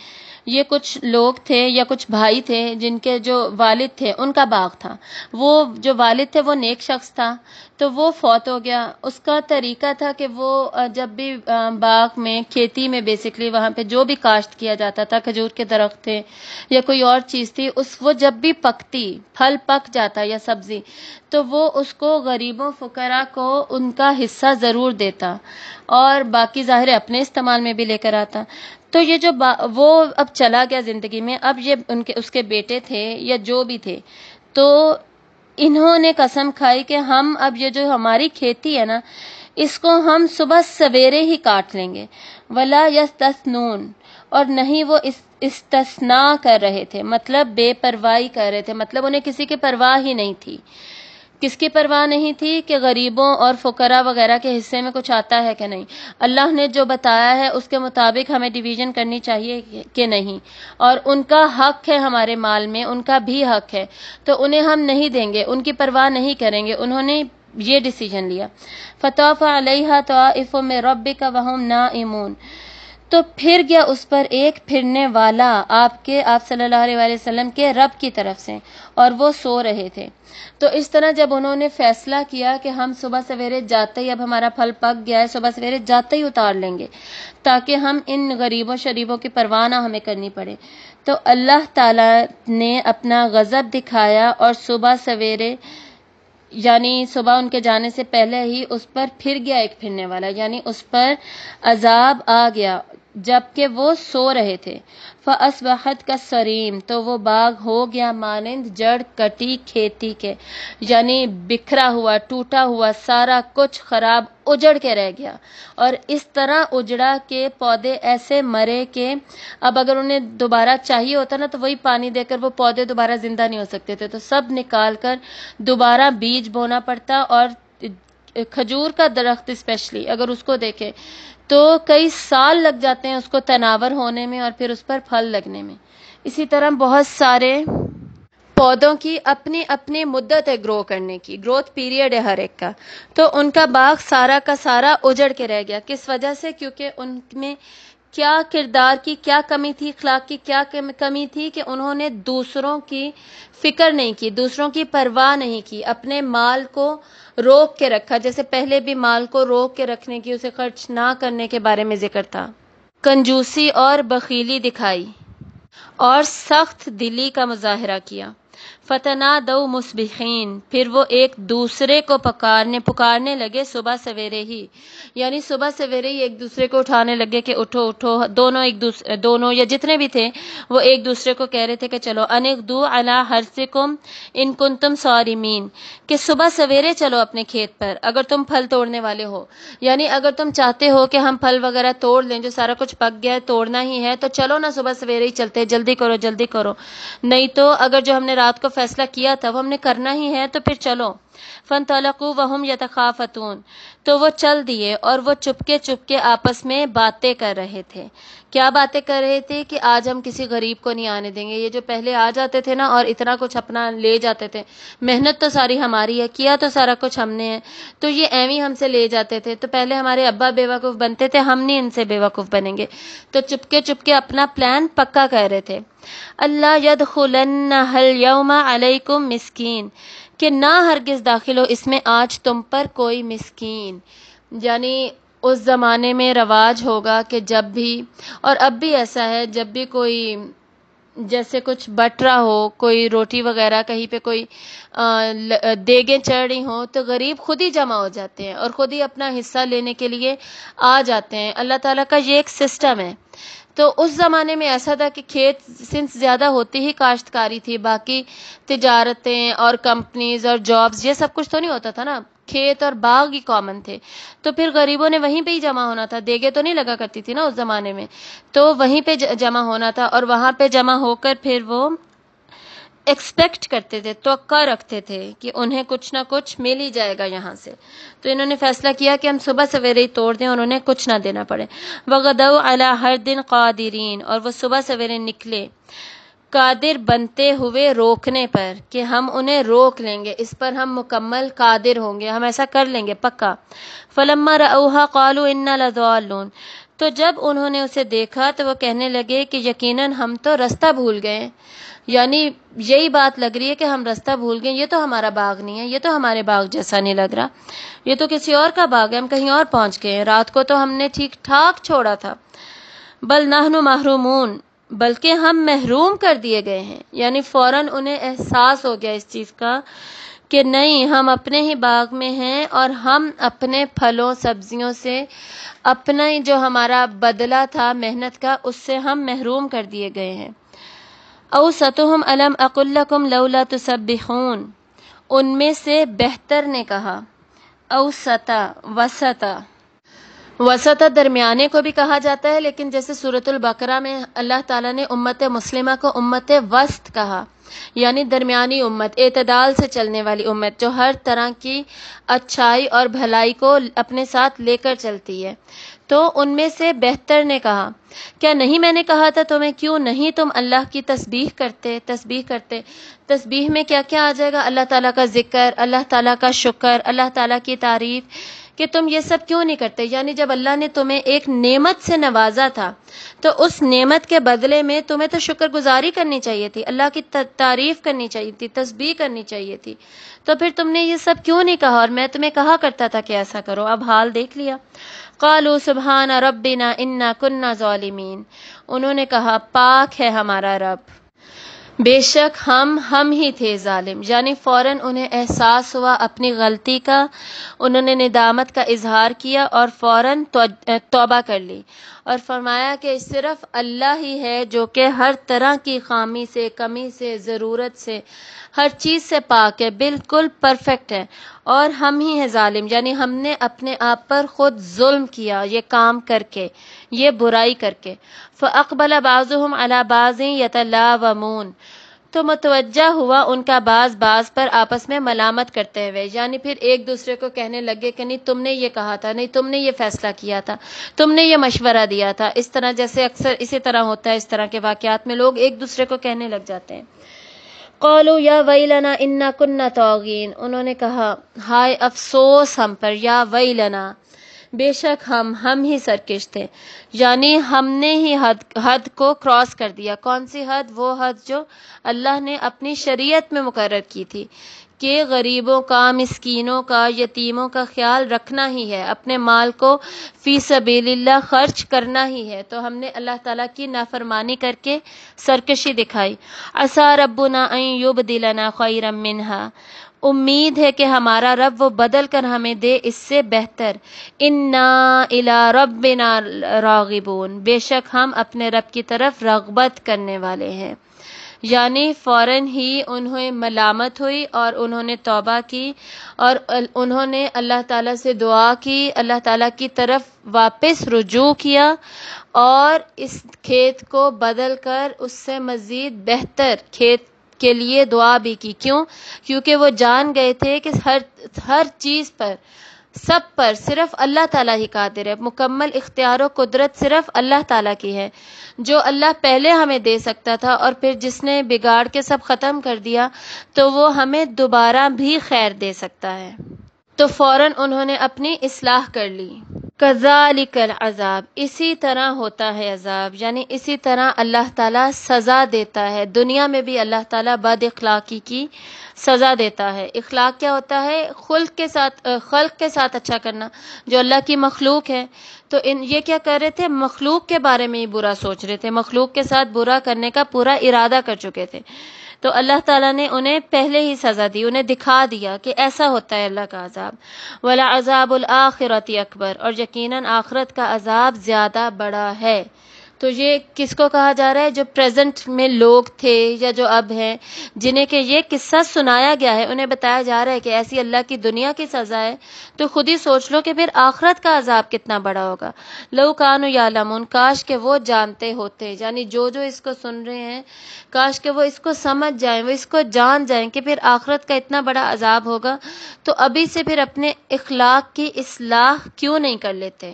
ये कुछ लोग थे या कुछ भाई थे जिनके जो वालिद थे उनका बाग था वो जो वालिद थे वो नेक शख्स था तो वो फौत हो गया उसका तरीका था कि वो जब भी बाग में खेती में बेसिकली वहां पे जो भी काश्त किया जाता था खजूर के दरख्त थे या कोई और चीज़ थी उस वो जब भी पकती फल पक जाता या सब्जी तो वो उसको गरीबों फकरा को उनका हिस्सा ज़रूर देता और बाकी ज़ाहिर अपने इस्तेमाल में भी लेकर आता तो ये जो वो अब चला गया जिंदगी में अब ये उनके उसके बेटे थे या जो भी थे तो इन्होंने कसम खाई कि हम अब ये जो हमारी खेती है ना इसको हम सुबह सवेरे ही काट लेंगे वला यस तस्नून और नहीं वो इस इस्तना कर रहे थे मतलब बेपरवाही कर रहे थे मतलब उन्हें किसी की परवाह ही नहीं थी किसकी परवाह नहीं थी कि गरीबों और फकरा वगैरह के हिस्से में कुछ आता है कि नहीं अल्लाह ने जो बताया है उसके मुताबिक हमें डिवीजन करनी चाहिए कि नहीं और उनका हक है हमारे माल में उनका भी हक है तो उन्हें हम नहीं देंगे उनकी परवाह नहीं करेंगे उन्होंने ये डिसीजन लिया फतौफ़ अलहा तो में रब का वहम ना इमून तो फिर गया उस पर एक फिरने वाला आपके आप सल्लल्लाहु अलैहि वसल्लम के रब की तरफ से और वो सो रहे थे तो इस तरह जब उन्होंने फैसला किया कि हम सुबह सवेरे जाते ही अब हमारा फल पक गया है सुबह सवेरे जाते ही उतार लेंगे ताकि हम इन गरीबों शरीबों की परवाह ना हमें करनी पड़े तो अल्लाह ताला ने अपना गज़ब दिखाया और सुबह सवेरे यानी सुबह उनके जाने से पहले ही उस पर फिर गया एक फिरने वाला यानी उस पर अजाब आ गया जबकि वो सो रहे थे फ़सबहत का सरीम तो वो बाग हो गया मानंद जड़ कटी खेती के यानी बिखरा हुआ टूटा हुआ सारा कुछ खराब उजड़ के रह गया और इस तरह उजड़ा के पौधे ऐसे मरे के अब अगर उन्हें दोबारा चाहिए होता ना तो वही पानी देकर वो पौधे दोबारा जिंदा नहीं हो सकते थे तो सब निकाल कर दोबारा बीज बोना पड़ता और खजूर का दरख्त स्पेशली अगर उसको देखें तो कई साल लग जाते हैं उसको तनावर होने में और फिर उस पर फल लगने में इसी तरह बहुत सारे पौधों की अपनी अपनी मुद्दत है ग्रो करने की ग्रोथ पीरियड है हर एक का तो उनका बाग सारा का सारा उजड़ के रह गया किस वजह से क्योंकि उनमें क्या किरदार की क्या कमी थी इखलाक की क्या कमी थी कि उन्होंने दूसरों की फिक्र नहीं की दूसरों की परवाह नहीं की अपने माल को रोक के रखा जैसे पहले भी माल को रोक के रखने की उसे खर्च ना करने के बारे में जिक्र था कंजूसी और बखीली दिखाई और सख्त दिली का मुजाहरा किया फतना दो मुसबिहीन फिर वो एक दूसरे को पकारने पुकारने लगे सुबह सवेरे ही यानी सुबह सवेरे ही एक दूसरे को उठाने लगे कि उठो उठो दोनों एक दूसरे दोनों या जितने भी थे वो एक दूसरे को कह रहे थे कि चलो अनेक दू अला हर से कुम इन कुन तुम मीन कि सुबह सवेरे चलो अपने खेत पर अगर तुम फल तोड़ने वाले हो यानी अगर तुम चाहते हो कि हम फल वगैरह तोड़ लें जो सारा कुछ पक गया है तोड़ना ही है तो चलो ना सुबह सवेरे ही चलते जल्दी करो जल्दी करो नहीं तो अगर जो हमने रात को फैसला किया था वो हमने करना ही है तो फिर चलो फन तलकू वहम यतखाफतून तो वो चल दिए और वो चुपके चुपके आपस में बातें कर रहे थे क्या बातें कर रहे थे कि आज हम किसी गरीब को नहीं आने देंगे ये जो पहले आ जाते थे ना और इतना कुछ अपना ले जाते थे मेहनत तो सारी हमारी है किया तो सारा कुछ हमने है तो ये एवं हमसे ले जाते थे तो पहले हमारे अब्बा बेवकूफ़ बनते थे हम नहीं इनसे बेवकूफ़ बनेंगे तो चुपके चुपके अपना प्लान पक्का कर रहे थे अल्लाह यद खुलन हल यौमा अलैकुम मिसकीन के ना हरगिज़ दाखिल हो इसमें आज तुम पर कोई मिसकीन यानी उस ज़माने में रवाज होगा कि जब भी और अब भी ऐसा है जब भी कोई जैसे कुछ बट रहा हो कोई रोटी वगैरह कहीं पे कोई देगें चढ़ रही हों तो गरीब खुद ही जमा हो जाते हैं और ख़ुद ही अपना हिस्सा लेने के लिए आ जाते हैं अल्लाह ताला का ये एक सिस्टम है तो उस ज़माने में ऐसा था कि खेत सिंस ज़्यादा होती ही काश्तकारी थी बाकी तजारतें और कंपनीज और जॉब्स ये सब कुछ तो नहीं होता था ना खेत और बाग ही कॉमन थे तो फिर गरीबों ने वहीं पे ही जमा होना था देगे तो नहीं लगा करती थी ना उस जमाने में तो वहीं पे जमा होना था और वहां पे जमा होकर फिर वो एक्सपेक्ट करते थे तो रखते थे कि उन्हें कुछ ना कुछ मिल ही जाएगा यहाँ से तो इन्होंने फैसला किया कि हम सुबह सवेरे ही तोड़ दें और उन्हें कुछ ना देना पड़े वह अला हर दिन कादरीन और वो सुबह सवेरे निकले कादिर बनते हुए रोकने पर कि हम उन्हें रोक लेंगे इस पर हम मुकम्मल कादिर होंगे हम ऐसा कर लेंगे पक्का फलम्मा रऊहा कालू इन्ना तो जब उन्होंने उसे देखा तो वो कहने लगे कि यकीनन हम तो रास्ता भूल गए यानी यही बात लग रही है कि हम रास्ता भूल गए ये तो हमारा बाग नहीं है ये तो हमारे बाग जैसा नहीं लग रहा ये तो किसी और का बाग है हम कहीं और पहुंच गए रात को तो हमने ठीक ठाक छोड़ा था बल नाहनु माहरूमून बल्कि हम महरूम कर दिए गए हैं यानी फौरन उन्हें एहसास हो गया इस चीज़ का कि नहीं हम अपने ही बाग में हैं और हम अपने फलों सब्जियों से अपना ही जो हमारा बदला था मेहनत का उससे हम महरूम कर दिए गए हैं औसतुम अलम अकुल्लकुम लौला सब उनमें से बेहतर ने कहा सता वसता वसत दरमियाने को भी कहा जाता है लेकिन जैसे सूरतुल बकरा में अल्लाह ताला ने उम्मत मुस्लिमा को उम्मत वस्त कहा यानी दरमियानी उम्मत एतदाल से चलने वाली उम्मत जो हर तरह की अच्छाई और भलाई को अपने साथ लेकर चलती है तो उनमें से बेहतर ने कहा क्या नहीं मैंने कहा था तुम्हें क्यों नहीं तुम अल्लाह की तस्बीह करते तस्बीह करते तस्बीह में क्या क्या आ जाएगा अल्लाह ताला का जिक्र अल्लाह ताला का शुक्र अल्लाह ताला की तारीफ़ कि तुम ये सब क्यों नहीं करते यानी जब अल्लाह ने तुम्हें एक नेमत से नवाजा था तो उस नेमत के बदले में तुम्हें तो शुक्रगुजारी करनी चाहिए थी अल्लाह की तारीफ करनी चाहिए थी तस्बी करनी चाहिए थी तो फिर तुमने ये सब क्यों नहीं कहा और मैं तुम्हें कहा करता था कि ऐसा करो अब हाल देख लिया कालू सुबहाना रबिना इन्ना कन्ना ालिमीन उन्होंने कहा पाक है हमारा रब बेशक हम हम ही थे जालिम यानी फ़ौर उन्हें एहसास हुआ अपनी गलती का उन्होंने निदामत का इजहार किया और फौरन तोबा कर ली और फरमाया कि सिर्फ़ अल्लाह ही है जो कि हर तरह की खामी से कमी से ज़रूरत से हर चीज़ से पाक है बिल्कुल परफेक्ट है और हम ही हैं जालिम यानी हमने अपने आप पर ख़ुद जुल्म किया ये काम करके ये बुराई करके फ़अबला बाज़ुम अला यतला यतलावमून तो मतवजा हुआ उनका बाज बाज पर आपस में मलामत करते हुए यानी फिर एक दूसरे को कहने लगे कि नहीं तुमने ये कहा था नहीं तुमने ये फैसला किया था तुमने ये मशवरा दिया था इस तरह जैसे अक्सर इसी तरह होता है इस तरह के वाकत में लोग एक दूसरे को कहने लग जाते हैं कौलू या वही लना इन्ना कुन्ना तोगीन उन्होंने कहा हाय अफसोस हम पर या वही लना बेशक हम हम ही सरकश थे यानी हमने ही हद हद को क्रॉस कर दिया कौन सी हद वो हद जो अल्लाह ने अपनी शरीयत में मुकर की थी कि गरीबों का मस्किनों का यतीमों का ख्याल रखना ही है अपने माल को फ़ी सबील्ला खर्च करना ही है तो हमने अल्लाह ताला की नाफरमानी करके सरकशी दिखाई असा ना युब दिलना खैरमिन उम्मीद है कि हमारा रब वो बदल कर हमें दे इससे बेहतर इन्ना इला बिना रागिबून बेशक हम अपने रब की तरफ रगबत करने वाले हैं यानी फौरन ही उन्हें मलामत हुई और उन्होंने तौबा की और उन्होंने अल्लाह ताला से दुआ की अल्लाह ताला की तरफ वापस रुजू किया और इस खेत को बदल कर उससे मज़ीद बेहतर खेत के लिए दुआ भी की क्यों क्योंकि वो जान गए थे कि हर हर चीज़ पर सब पर सिर्फ अल्लाह ताला ही कादिर है मुकम्मल इख्तियार कुदरत सिर्फ अल्लाह ताला की है जो अल्लाह पहले हमें दे सकता था और फिर जिसने बिगाड़ के सब ख़त्म कर दिया तो वो हमें दोबारा भी खैर दे सकता है तो फौरन उन्होंने अपनी इसलाह कर ली कजालिकल अजाब इसी तरह होता है अजाब यानी इसी तरह अल्लाह ताला सज़ा देता है दुनिया में भी अल्लाह ताला बद इखलाकी की सज़ा देता है इखलाक क्या होता है खुल के साथ खल्क के साथ अच्छा करना जो अल्लाह की मखलूक है तो इन ये क्या कर रहे थे मखलूक के बारे में ही बुरा सोच रहे थे मखलूक के साथ बुरा करने का पूरा इरादा कर चुके थे तो अल्लाह ताला ने उन्हें पहले ही सज़ा दी उन्हें दिखा दिया कि ऐसा होता है अल्लाह का अजाब अजाब उल आखिरती अकबर और यकीनन आखरत का अजाब ज़्यादा बड़ा है तो ये किसको कहा जा रहा है जो प्रेजेंट में लोग थे या जो अब हैं जिन्हें कि ये किस्सा सुनाया गया है उन्हें बताया जा रहा है कि ऐसी अल्लाह की दुनिया की सज़ा है तो खुद ही सोच लो कि फिर आखरत का अजाब कितना बड़ा होगा लहू कान यालमून काश के वो जानते होते यानी जो जो इसको सुन रहे हैं काश के वो इसको समझ जाए वो इसको जान जाए कि फिर आखरत का इतना बड़ा अजाब होगा तो अभी से फिर अपने इखलाक की इसलाह क्यों नहीं कर लेते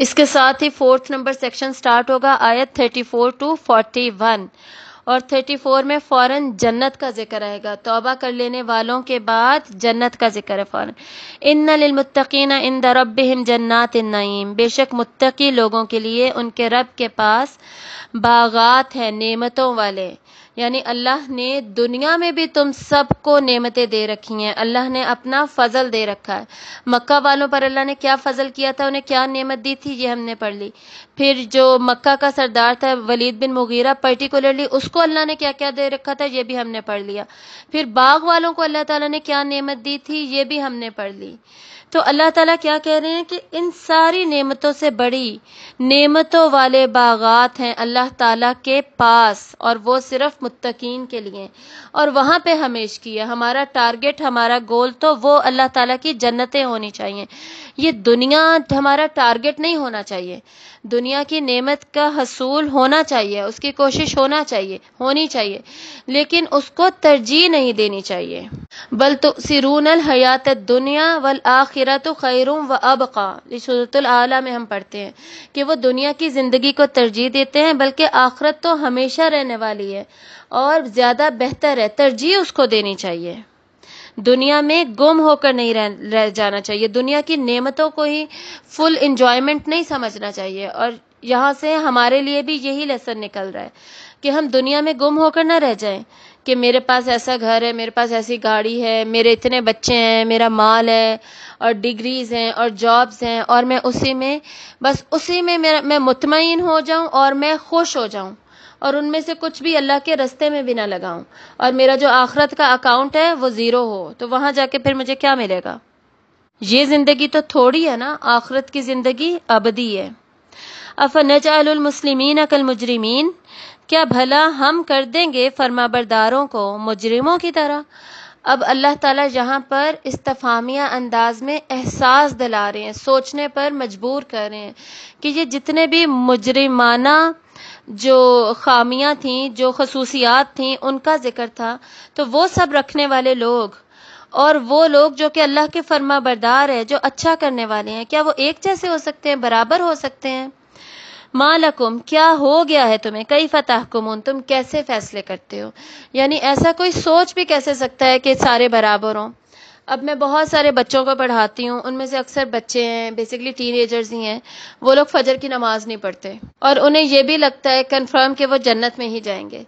इसके साथ ही फोर्थ नंबर सेक्शन स्टार्ट होगा आयत 34 टू 41 और 34 में फौरन जन्नत का जिक्र आएगा तोबा कर लेने वालों के बाद जन्नत का जिक्र है फौरन इन लिलमुत्तकीन इन दरब जन्नात नईम बेशक मुत्तकी लोगों के लिए उनके रब के पास बागात है नेमतों वाले यानी अल्लाह ने दुनिया में भी तुम सबको नेमतें दे रखी हैं अल्लाह ने अपना फजल दे रखा है मक्का वालों पर अल्लाह ने क्या फजल किया था उन्हें क्या नेमत दी थी ये हमने पढ़ ली फिर जो मक्का का सरदार था वलीद बिन मुगीरा पर्टिकुलरली उसको अल्लाह ने क्या क्या दे रखा था ये भी हमने पढ़ लिया फिर बाग वालों को अल्लाह तला ने क्या नियमत दी थी ये भी हमने पढ़ ली तो अल्लाह ताला क्या कह रहे हैं कि इन सारी नेमतों से बड़ी नेमतों वाले बागात हैं अल्लाह ताला के पास और वो सिर्फ मुत्तकीन के लिए और वहां पे हमेश की है हमारा टारगेट हमारा गोल तो वो अल्लाह ताला की जन्नतें होनी चाहिए ये दुनिया हमारा टारगेट नहीं होना चाहिए दुनिया की नेमत का हसूल होना चाहिए उसकी कोशिश होना चाहिए होनी चाहिए लेकिन उसको तरजीह नहीं देनी चाहिए बल तो सिरून हयात दुनिया वल आखिरत खैरुम व अबका सूरतला में हम पढ़ते हैं कि वो दुनिया की ज़िंदगी को तरजीह देते हैं बल्कि आखिरत तो हमेशा रहने वाली है और ज़्यादा बेहतर है तरजीह उसको देनी चाहिए दुनिया में गुम होकर नहीं रह, रह जाना चाहिए दुनिया की नेमतों को ही फुल इंजॉयमेंट नहीं समझना चाहिए और यहाँ से हमारे लिए भी यही लेसन निकल रहा है कि हम दुनिया में गुम होकर ना रह जाएं कि मेरे पास ऐसा घर है मेरे पास ऐसी गाड़ी है मेरे इतने बच्चे हैं मेरा माल है और डिग्रीज हैं और जॉब्स हैं और मैं उसी में बस उसी में मेरा मैं मुतमिन हो जाऊं और मैं खुश हो जाऊं और उनमें से कुछ भी अल्लाह के रस्ते में भी ना लगाऊं और मेरा जो आखरत का अकाउंट है वो ज़ीरो हो तो वहां जाके फिर मुझे क्या मिलेगा ये जिंदगी तो थोड़ी है ना आखरत की जिंदगी अबदी है अफनजालमसलिमिन अकल मुजरिमीन क्या भला हम कर देंगे फर्माबरदारों को मुजरिमों की तरह अब अल्लाह ताला यहाँ पर इस्तफामिया अंदाज में एहसास दिला रहे हैं सोचने पर मजबूर कर रहे हैं कि ये जितने भी मुजरिमाना जो खामियां थीं जो खसूसियात थीं उनका जिक्र था तो वो सब रखने वाले लोग और वो लोग जो कि अल्लाह के फर्मा बरदार है जो अच्छा करने वाले हैं क्या वो एक जैसे हो सकते हैं बराबर हो सकते हैं मालकुम क्या हो गया है तुम्हें कई फतह कुमून तुम कैसे फैसले करते हो यानी ऐसा कोई सोच भी कैसे सकता है कि सारे बराबर हों अब मैं बहुत सारे बच्चों को पढ़ाती हूँ उनमें से अक्सर बच्चे हैं बेसिकली टीनेजर्स ही हैं वो लोग फजर की नमाज नहीं पढ़ते और उन्हें यह भी लगता है कन्फर्म कि वो जन्नत में ही जाएंगे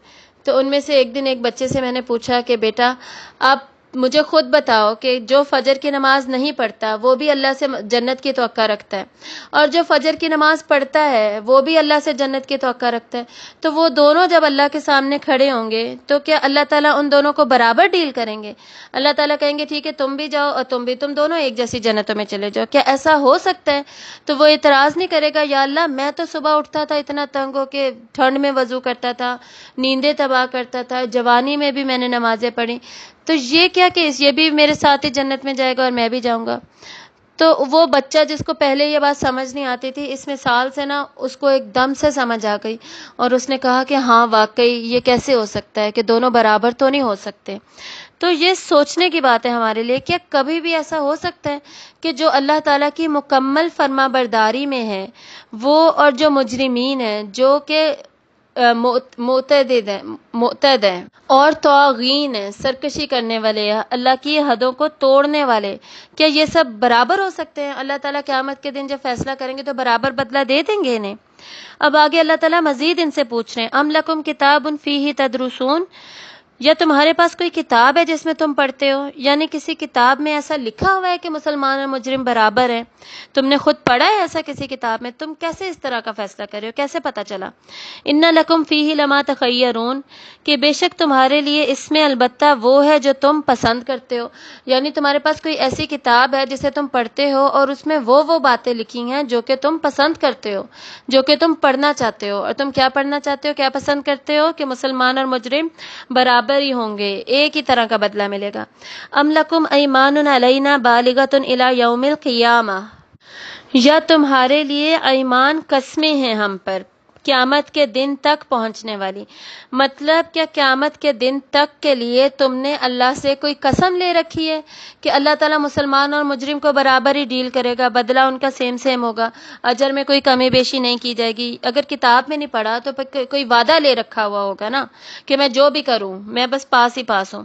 तो उनमें से एक दिन एक बच्चे से मैंने पूछा कि बेटा आप मुझे खुद बताओ कि जो फजर की नमाज नहीं पढ़ता वो भी अल्लाह से जन्नत की तो रखता है और जो फजर की नमाज पढ़ता है वो भी अल्लाह से जन्नत की तो रखता है तो वो दोनों जब अल्लाह के सामने खड़े होंगे तो क्या अल्लाह ताला उन दोनों को बराबर डील करेंगे अल्लाह ताला कहेंगे ठीक है तुम भी जाओ और तुम भी तुम दोनों एक जैसी जन्नतों में चले जाओ क्या ऐसा हो सकता है तो वो इतराज़ नहीं करेगा या अल्लाह मैं तो सुबह उठता था इतना तंग हो के ठंड में वजू करता था नींदे तबाह करता था जवानी में भी मैंने नमाजें पढ़ी तो ये क्या केस ये भी मेरे साथ ही जन्नत में जाएगा और मैं भी जाऊंगा तो वो बच्चा जिसको पहले ये बात समझ नहीं आती थी इस मिसाल से ना उसको एकदम से समझ आ गई और उसने कहा कि हाँ वाकई ये कैसे हो सकता है कि दोनों बराबर तो नहीं हो सकते तो ये सोचने की बात है हमारे लिए क्या कभी भी ऐसा हो सकता है कि जो अल्लाह ताला की मुकम्मल फर्मा बरदारी में है वो और जो मुजरिमीन है जो कि मोतद मोतद है और तोगीन है सरकशी करने वाले अल्लाह की हदों को तोड़ने वाले क्या ये सब बराबर हो सकते हैं अल्लाह ताला क़्यामत के दिन जब फैसला करेंगे तो बराबर बदला दे देंगे इन्हें अब आगे अल्लाह ताला मजीद इनसे पूछ रहे हैं अमलकुम किताब उन फ़ी तदरसून या तुम्हारे पास कोई किताब है जिसमें तुम पढ़ते हो यानी किसी किताब में ऐसा लिखा हुआ है कि मुसलमान और मुजरिम बराबर है तुमने खुद पढ़ा है ऐसा किसी किताब में तुम कैसे इस तरह का फैसला कर रहे हो कैसे पता चला इन्ना लकुम फी ही लमा तखैरून कि बेशक तुम्हारे लिए इसमें अलबत्ता वो है जो तुम पसंद करते हो यानी तुम्हारे पास कोई ऐसी किताब है जिसे तुम पढ़ते हो और उसमें वो वो बातें लिखी हैं जो कि तुम पसंद करते हो जो कि तुम पढ़ना चाहते हो और तुम क्या पढ़ना चाहते हो क्या पसंद करते हो कि मुसलमान और मुजरिम बराबर बराबर ही होंगे एक ही तरह का बदला मिलेगा अमलकुम ऐमान अलैना बालिगत इला यौमिल क़ियामा या तुम्हारे लिए ऐमान कस्में हैं हम पर क्यामत के दिन तक पहुंचने वाली मतलब क्या क्यामत के दिन तक के लिए तुमने अल्लाह से कोई कसम ले रखी है कि अल्लाह ताला मुसलमान और मुजरिम को बराबर ही डील करेगा बदला उनका सेम सेम होगा अजर में कोई कमी बेशी नहीं की जाएगी अगर किताब में नहीं पढ़ा तो कोई वादा ले रखा हुआ होगा ना कि मैं जो भी करूं मैं बस पास ही पास हूं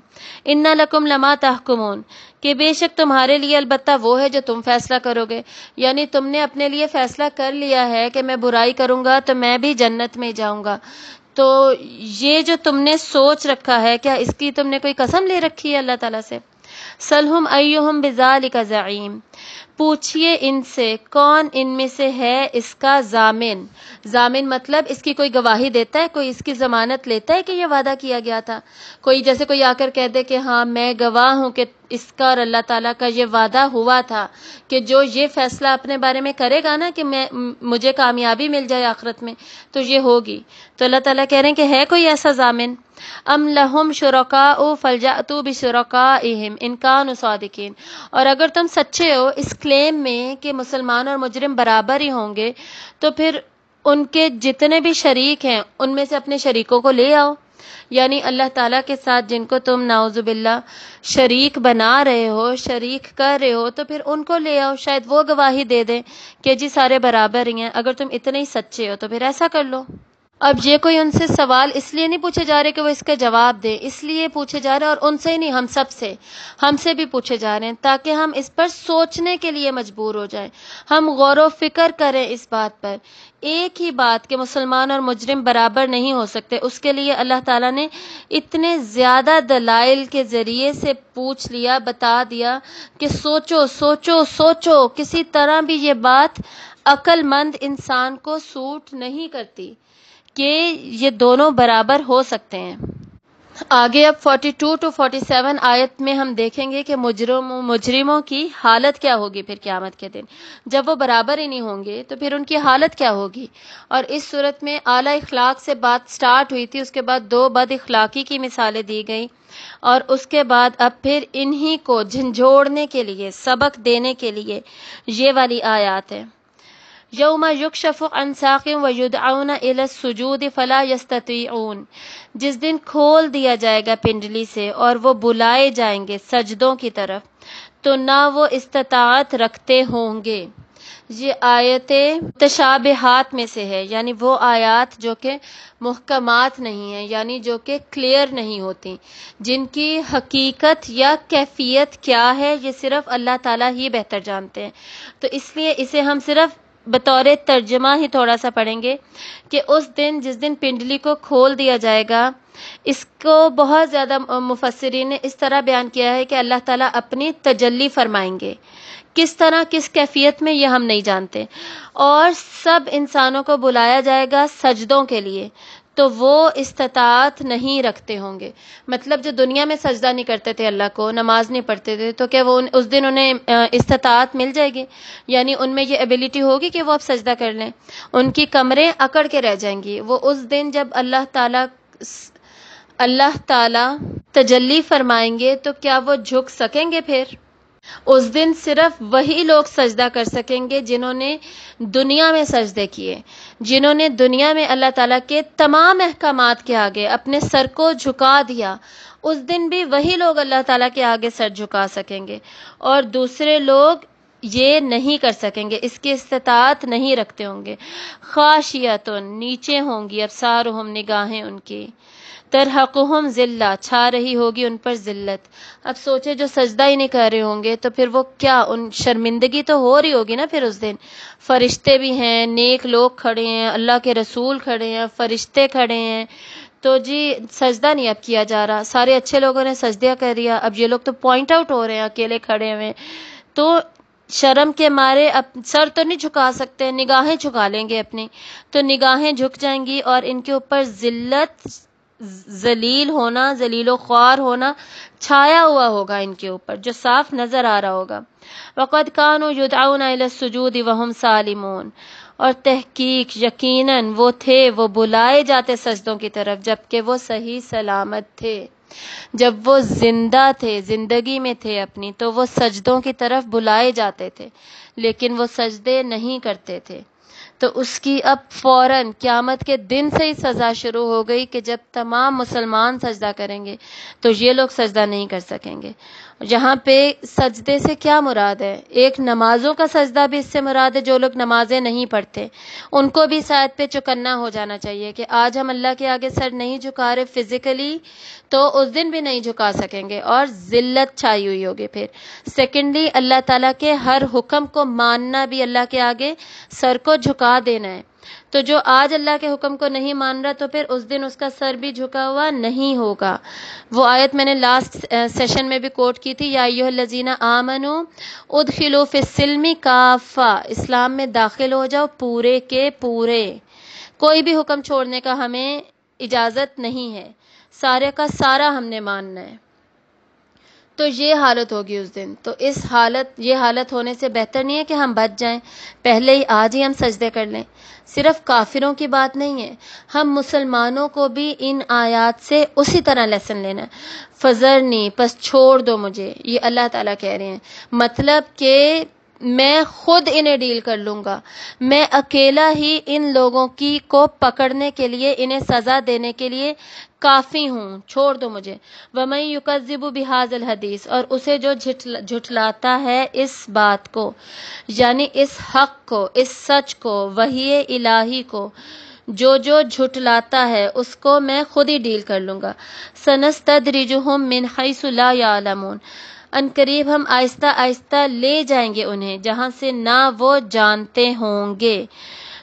इन्ना लकुम लमा तहकुमून कि बेशक तुम्हारे लिए अलबत्ता वो है जो तुम फैसला करोगे यानी तुमने अपने लिए फैसला कर लिया है कि मैं बुराई करूंगा तो मैं भी जन्नत में जाऊंगा तो ये जो तुमने सोच रखा है क्या इसकी तुमने कोई कसम ले रखी है अल्लाह ताला से सलहुम अयुहम बिजाल का ज़ीम पूछिए इनसे कौन इनमें से है इसका जामिन जामिन मतलब इसकी कोई गवाही देता है कोई इसकी जमानत लेता है कि यह वादा किया गया था कोई जैसे कोई आकर कह दे कि हाँ मैं गवाह हूं कि इसका और अल्लाह ताला का ये वादा हुआ था कि जो ये फैसला अपने बारे में करेगा ना कि मैं मुझे कामयाबी मिल जाए आखिरत में तो ये होगी तो अल्लाह ताला कह रहे हैं कि है कोई ऐसा जामिन अम लहम शुरका ओ फलजा तू भी शुरका इनकान और अगर तुम सच्चे हो इस क्लेम में कि मुसलमान और मुजरिम बराबर ही होंगे तो फिर उनके जितने भी शरीक हैं उनमें से अपने शरीकों को ले आओ यानी अल्लाह ताला के साथ जिनको तुम नाउजुबिल्ला शरीक बना रहे हो शरीक कर रहे हो तो फिर उनको ले आओ शायद वो गवाही दे दें कि जी सारे बराबर ही हैं अगर तुम इतने ही सच्चे हो तो फिर ऐसा कर लो अब ये कोई उनसे सवाल इसलिए नहीं पूछे जा रहे कि वो इसका जवाब दे इसलिए पूछे जा रहे हैं और उनसे ही नहीं हम सब से हमसे भी पूछे जा रहे हैं ताकि हम इस पर सोचने के लिए मजबूर हो जाएं हम गौर फिक्र करें इस बात पर एक ही बात के मुसलमान और मुजरिम बराबर नहीं हो सकते उसके लिए अल्लाह ताला ने इतने ज़्यादा दलाइल के ज़रिए से पूछ लिया बता दिया कि सोचो सोचो सोचो किसी तरह भी ये बात अक्लमंद इंसान को सूट नहीं करती कि ये दोनों बराबर हो सकते हैं आगे अब 42 टू 47 आयत में हम देखेंगे कि मुजरम मुजरिमों की हालत क्या होगी फिर क्यामत के दिन जब वो बराबर ही नहीं होंगे तो फिर उनकी हालत क्या होगी और इस सूरत में आला इखलाक से बात स्टार्ट हुई थी उसके बाद दो बद इखलाकी की मिसालें दी गई और उसके बाद अब फिर इन्हीं को झंझोड़ने के लिए सबक देने के लिए ये वाली आयात है यौमा युकशफ अन साकिम व युदाउन सुजूद फला यस्तून जिस दिन खोल दिया जाएगा पिंडली से और वो बुलाए जाएंगे सजदों की तरफ तो ना वो इस्तात रखते होंगे ये आयत तशाबहात में से है यानी वो आयात जो के महकमात नहीं है यानी जो कि क्लियर नहीं होती जिनकी हकीकत या कैफियत क्या है ये सिर्फ अल्लाह ताला ही बेहतर जानते हैं तो इसलिए इसे हम सिर्फ बतौर तर्जमा ही थोड़ा सा पढ़ेंगे कि उस दिन जिस दिन पिंडली को खोल दिया जाएगा इसको बहुत ज़्यादा मुफसरीन ने इस तरह बयान किया है कि अल्लाह ताला अपनी तजल्ली फरमाएंगे किस तरह किस कैफियत में यह हम नहीं जानते और सब इंसानों को बुलाया जाएगा सजदों के लिए तो वो इस्तात नहीं रखते होंगे मतलब जो दुनिया में सजदा नहीं करते थे अल्लाह को नमाज नहीं पढ़ते थे तो क्या वो उस दिन उन्हें इस्तात मिल जाएगी यानी उनमें ये एबिलिटी होगी कि वो अब सजदा कर लें उनकी कमरें अकड़ के रह जाएंगी वो उस दिन जब अल्लाह ताला अल्लाह ताला तजल्ली फरमाएंगे तो क्या वो झुक सकेंगे फिर उस दिन सिर्फ वही लोग सजदा कर सकेंगे जिन्होंने दुनिया में सजदे किए जिन्होंने दुनिया में अल्लाह ताला के तमाम अहकाम के आगे अपने सर को झुका दिया उस दिन भी वही लोग अल्लाह ताला के आगे सर झुका सकेंगे और दूसरे लोग ये नहीं कर सकेंगे इसकी इस्तात नहीं रखते होंगे खाशियत नीचे होंगी अब सार हम निगाहें उनकी तरहकुम ज़िल्ला छा रही होगी उन पर ज़िल्लत अब सोचे जो सजदा ही नहीं कर रहे होंगे तो फिर वो क्या उन शर्मिंदगी तो हो रही होगी ना फिर उस दिन फरिश्ते भी हैं नेक लोग खड़े हैं अल्लाह के रसूल खड़े हैं फरिश्ते खड़े हैं तो जी सजदा नहीं अब किया जा रहा सारे अच्छे लोगों ने सजदा कर लिया अब ये लोग तो पॉइंट आउट हो रहे हैं अकेले खड़े हुए तो शर्म के मारे अब सर तो नहीं झुका सकते निगाहें झुका लेंगे अपनी तो निगाहें झुक जाएंगी और इनके ऊपर जिल्लत जलील होना जलील ख्वार होना छाया हुआ होगा इनके ऊपर जो साफ नजर आ रहा होगा वक़द कानो युदाउन वहम सालिमोन और तहकीक यकीनन वो थे वो बुलाए जाते सजदों की तरफ जबकि वो सही सलामत थे जब वो जिंदा थे जिंदगी में थे अपनी तो वो सजदों की तरफ बुलाए जाते थे लेकिन वो सजदे नहीं करते थे तो उसकी अब फौरन क़्यामत के दिन से ही सज़ा शुरू हो गई कि जब तमाम मुसलमान सजदा करेंगे तो ये लोग सजदा नहीं कर सकेंगे जहाँ पे सजदे से क्या मुराद है एक नमाजों का सजदा भी इससे मुराद है जो लोग नमाजें नहीं पढ़ते उनको भी शायद पे चुकन्ना हो जाना चाहिए कि आज हम अल्लाह के आगे सर नहीं झुका रहे फिजिकली तो उस दिन भी नहीं झुका सकेंगे और जिल्लत छाई हुई होगी फिर सेकेंडली अल्लाह ताला के हर हुक्म को मानना भी अल्लाह के आगे सर को झुका देना है तो जो आज अल्लाह के हुक्म को नहीं मान रहा तो फिर उस दिन उसका सर भी झुका हुआ नहीं होगा वो आयत मैंने लास्ट सेशन uh, में भी कोट की थी या लजीना आमनो उद खिलोफिसमी काफा इस्लाम में दाखिल हो जाओ पूरे के पूरे कोई भी हुक्म छोड़ने का हमें इजाज़त नहीं है सारे का सारा हमने मानना है तो ये हालत होगी उस दिन तो इस हालत ये हालत होने से बेहतर नहीं है कि हम बच जाएं पहले ही आज ही हम सजदे कर लें सिर्फ काफिरों की बात नहीं है हम मुसलमानों को भी इन आयात से उसी तरह लेसन लेना है नहीं बस छोड़ दो मुझे ये अल्लाह ताला कह रहे हैं मतलब कि मैं खुद इन्हें डील कर लूंगा मैं अकेला ही इन लोगों की को पकड़ने के लिए इन्हें सजा देने के लिए काफी हूँ छोड़ दो मुझे वमई युकजिबू बिहाजल हदीस और उसे जो झुठलाता है इस बात को यानी इस हक को इस सच को वही इलाही को जो जो झुठलाता है उसको मैं खुद ही डील कर लूंगा सनस्तद रिजुहम मिन हईसुला या अनकरीब हम आहिस्ता आहिस्ता ले जाएंगे उन्हें जहाँ से ना वो जानते होंगे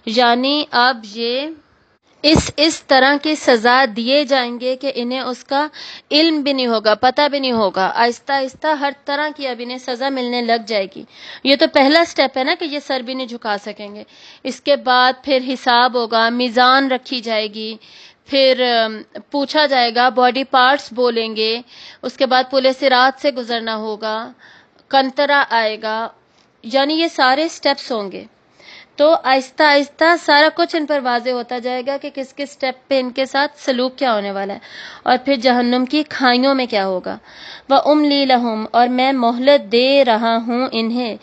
यानी अब ये इस इस तरह की सज़ा दिए जाएंगे कि इन्हें उसका इल्म भी नहीं होगा पता भी नहीं होगा आहिस्ता आहिस्ता हर तरह की अब इन्हें सज़ा मिलने लग जाएगी ये तो पहला स्टेप है ना कि ये सर भी नहीं झुका सकेंगे इसके बाद फिर हिसाब होगा मिज़ान रखी जाएगी फिर पूछा जाएगा बॉडी पार्ट्स बोलेंगे उसके बाद से सिरात से गुजरना होगा कंतरा आएगा यानी ये सारे स्टेप्स होंगे तो आहिस्ता आहिस्ता सारा कुछ इन पर वाजे होता जाएगा कि किस किस स्टेप पे इनके साथ सलूक क्या होने वाला है और फिर जहन्नुम की खाइयों में क्या होगा वह उम ली लहम और मैं मोहलत दे रहा हूँ इन्हें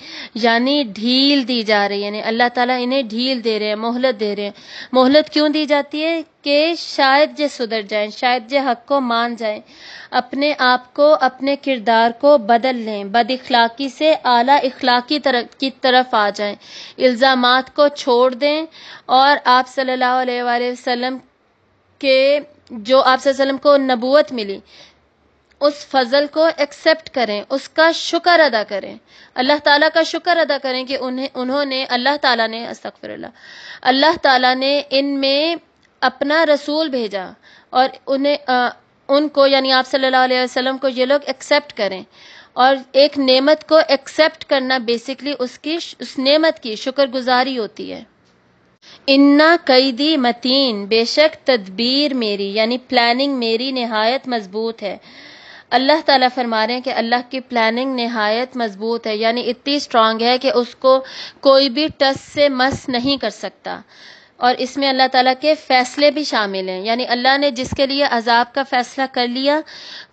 यानी ढील दी जा रही है यानी अल्लाह ताला इन्हें ढील दे रहे हैं मोहलत दे रहे हैं मोहलत क्यों दी जाती है कि शायद ये सुधर जाएं शायद ये हक को मान जाएं अपने आप को अपने किरदार को बदल लें बद अखलाक़ी से आला इखलाकी तरफ की तरफ आ जाएं इल्ज़ाम को छोड़ दें और आप सल्लल्लाहु अलैहि वसल्लम के जो आप सल्लम को नबूत मिली उस फजल को एक्सेप्ट करें उसका शुक्र अदा करें अल्लाह ताला का शुक्र अदा करें कि उन्हें उन्होंने अल्लाह ताला ने अस्तफर अल्लाह ताला ने इनमें अपना रसूल भेजा और उन्हें आ, उनको यानी आप सल्लल्लाहु अलैहि वसल्लम को ये लोग एक्सेप्ट करें और एक नेमत को एक्सेप्ट करना बेसिकली उसकी उस नेमत की शुक्रगुजारी होती है इन्ना कैदी मतीन बेशक तदबीर मेरी यानी प्लानिंग मेरी नहायत मजबूत है अल्लाह ताला फरमा रहे हैं कि अल्लाह की प्लानिंग नहायत मजबूत है यानी इतनी स्ट्रांग है कि उसको कोई भी टस से मस नहीं कर सकता और इसमें अल्लाह ताला के फैसले भी शामिल हैं यानी अल्लाह ने जिसके लिए अजाब का फैसला कर लिया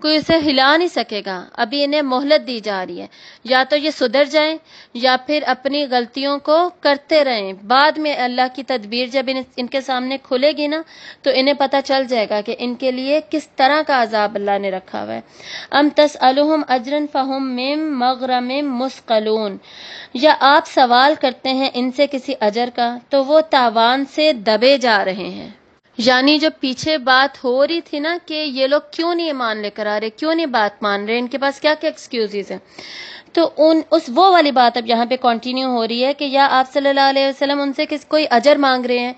कोई उसे हिला नहीं सकेगा अभी इन्हें मोहलत दी जा रही है या तो ये सुधर जाएं या फिर अपनी गलतियों को करते रहें बाद में अल्लाह की तदबीर जब इन, इनके सामने खुलेगी ना तो इन्हें पता चल जाएगा कि इनके लिए किस तरह का अजाब अल्लाह ने रखा हुआ है अम तस अलहम अजरन फ़हम मिम मगरम मुस्कलून या आप सवाल करते हैं इनसे किसी अजर का तो वो तावान से से दबे जा रहे हैं यानी जब पीछे बात हो रही थी ना कि ये लोग क्यों नहीं मान लेकर आ रहे क्यों नहीं बात मान रहे इनके पास क्या क्या एक्सक्यूजेज हैं तो उन उस वो वाली बात अब यहाँ पे कंटिन्यू हो रही है कि या आप सल्लल्लाहु अलैहि वसल्लम उनसे किस कोई अजर मांग रहे हैं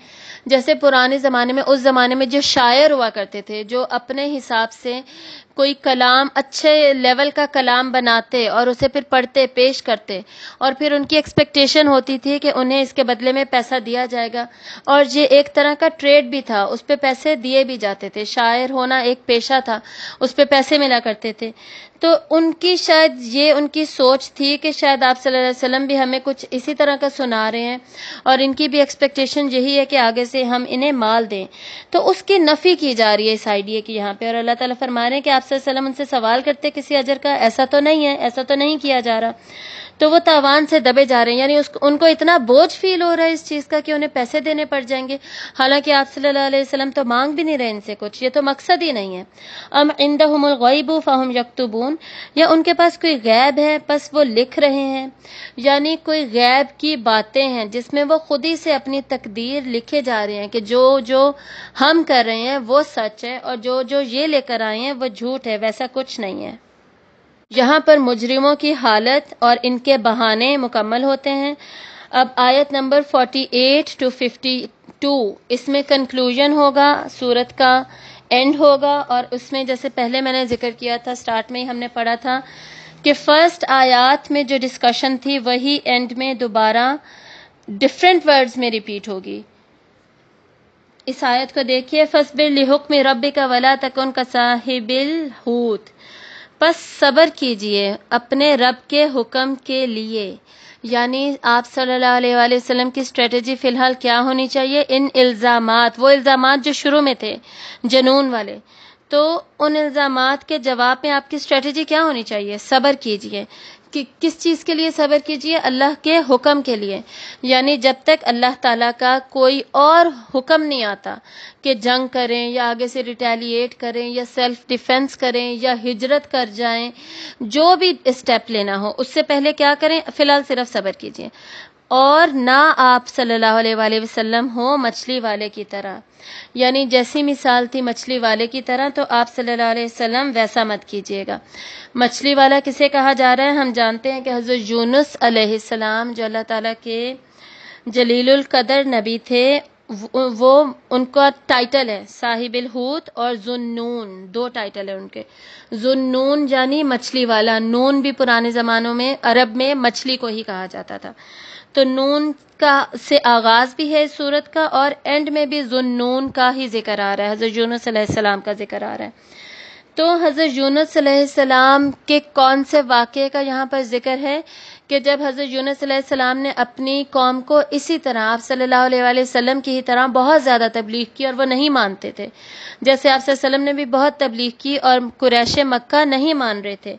जैसे पुराने ज़माने में उस ज़माने में जो शायर हुआ करते थे जो अपने हिसाब से कोई कलाम अच्छे लेवल का कलाम बनाते और उसे फिर पढ़ते पेश करते और फिर उनकी एक्सपेक्टेशन होती थी कि उन्हें इसके बदले में पैसा दिया जाएगा और ये एक तरह का ट्रेड भी था उस पर पैसे दिए भी जाते थे शायर होना एक पेशा था उस पर पैसे मिला करते थे तो उनकी शायद ये उनकी सोच थी कि शायद आप सल अलैहि भी हमें कुछ इसी तरह का सुना रहे हैं और इनकी भी एक्सपेक्टेशन यही है कि आगे से हम इन्हें माल दें तो उसकी नफ़ी की जा रही है इस आइडिया की यहाँ पे और अल्लाह ताला फरमा रहे हैं कि आप आप उनसे सवाल करते किसी अजर का ऐसा तो नहीं है ऐसा तो नहीं किया जा रहा तो वो तावान से दबे जा रहे हैं यानी उनको इतना बोझ फील हो रहा है इस चीज़ का कि उन्हें पैसे देने पड़ जाएंगे हालांकि आप सल्लल्लाहु अलैहि वसल्लम तो मांग भी नहीं रहे इनसे कुछ ये तो मकसद ही नहीं है अम इंदमुलगैबू फ़ाहम यकतबून या उनके पास कोई गैब है बस वो लिख रहे हैं यानी कोई गैब की बातें हैं जिसमें वो खुद ही से अपनी तकदीर लिखे जा रहे हैं कि जो जो हम कर रहे हैं वो सच है और जो जो ये लेकर आए हैं वो झूठ है वैसा कुछ नहीं है यहाँ पर मुजरिमों की हालत और इनके बहाने मुकम्मल होते हैं अब आयत नंबर 48 टू 52 इसमें कंक्लूजन होगा सूरत का एंड होगा और उसमें जैसे पहले मैंने जिक्र किया था स्टार्ट में ही हमने पढ़ा था कि फर्स्ट आयात में जो डिस्कशन थी वही एंड में दोबारा डिफरेंट वर्ड्स में रिपीट होगी इस आयत को देखिए फसबिल हुक्म में रब का वला तक उनका साहिबिल हूत बस सब्र कीजिए अपने रब के हुक्म के लिए यानी आप सल्लल्लाहु अलैहि वसल्लम की स्ट्रेटजी फ़िलहाल क्या होनी चाहिए इन इल्ज़ाम वो इल्ज़ाम जो शुरू में थे जनून वाले तो उन इल्ज़ाम के जवाब में आपकी स्ट्रेटजी क्या होनी चाहिए सब्र कीजिए कि, किस चीज़ के लिए सबर कीजिए अल्लाह के हुक्म के लिए यानी जब तक अल्लाह ताला का कोई और हुक्म नहीं आता कि जंग करें या आगे से रिटेलिएट करें या सेल्फ डिफेंस करें या हिजरत कर जाएं जो भी स्टेप लेना हो उससे पहले क्या करें फ़िलहाल सिर्फ सबर कीजिए और ना आप सल्लल्लाहु अलैहि वसल्लम हो मछली वाले की तरह यानी जैसी मिसाल थी मछली वाले की तरह तो आप सल्लल्लाहु अलैहि वसल्लम वैसा मत कीजिएगा मछली वाला किसे कहा जा रहा है हम जानते हैं कि हज़रत यूनुस अलैहिस्सलाम जो अल्लाह ताला के जलीलुल कदर नबी थे वो उनका टाइटल है साहिबिल हूत और जुन्नून दो टाइटल है उनके जुन्नून यानी मछली वाला नून भी पुराने ज़मानों में अरब में मछली को ही कहा जाता था तो नून का से आगाज़ भी है इस सूरत का और एंड में भी नून का ही जिक्र आ रहा है हज़रत यूनुस सलाम का जिक्र आ रहा है तो हज़रत यूनुस सलाम के कौन से वाक्य का यहाँ पर जिक्र है कि जब हज़रत यूनुस सलाम ने अपनी कौम को इसी तरह आप सल्लल्लाहु अलैहि वसल्लम की ही तरह बहुत ज़्यादा तबलीग की और वो नहीं मानते थे जैसे आप वसल्लम ने भी बहुत तबलीग की और कुरैश मक्का नहीं मान रहे थे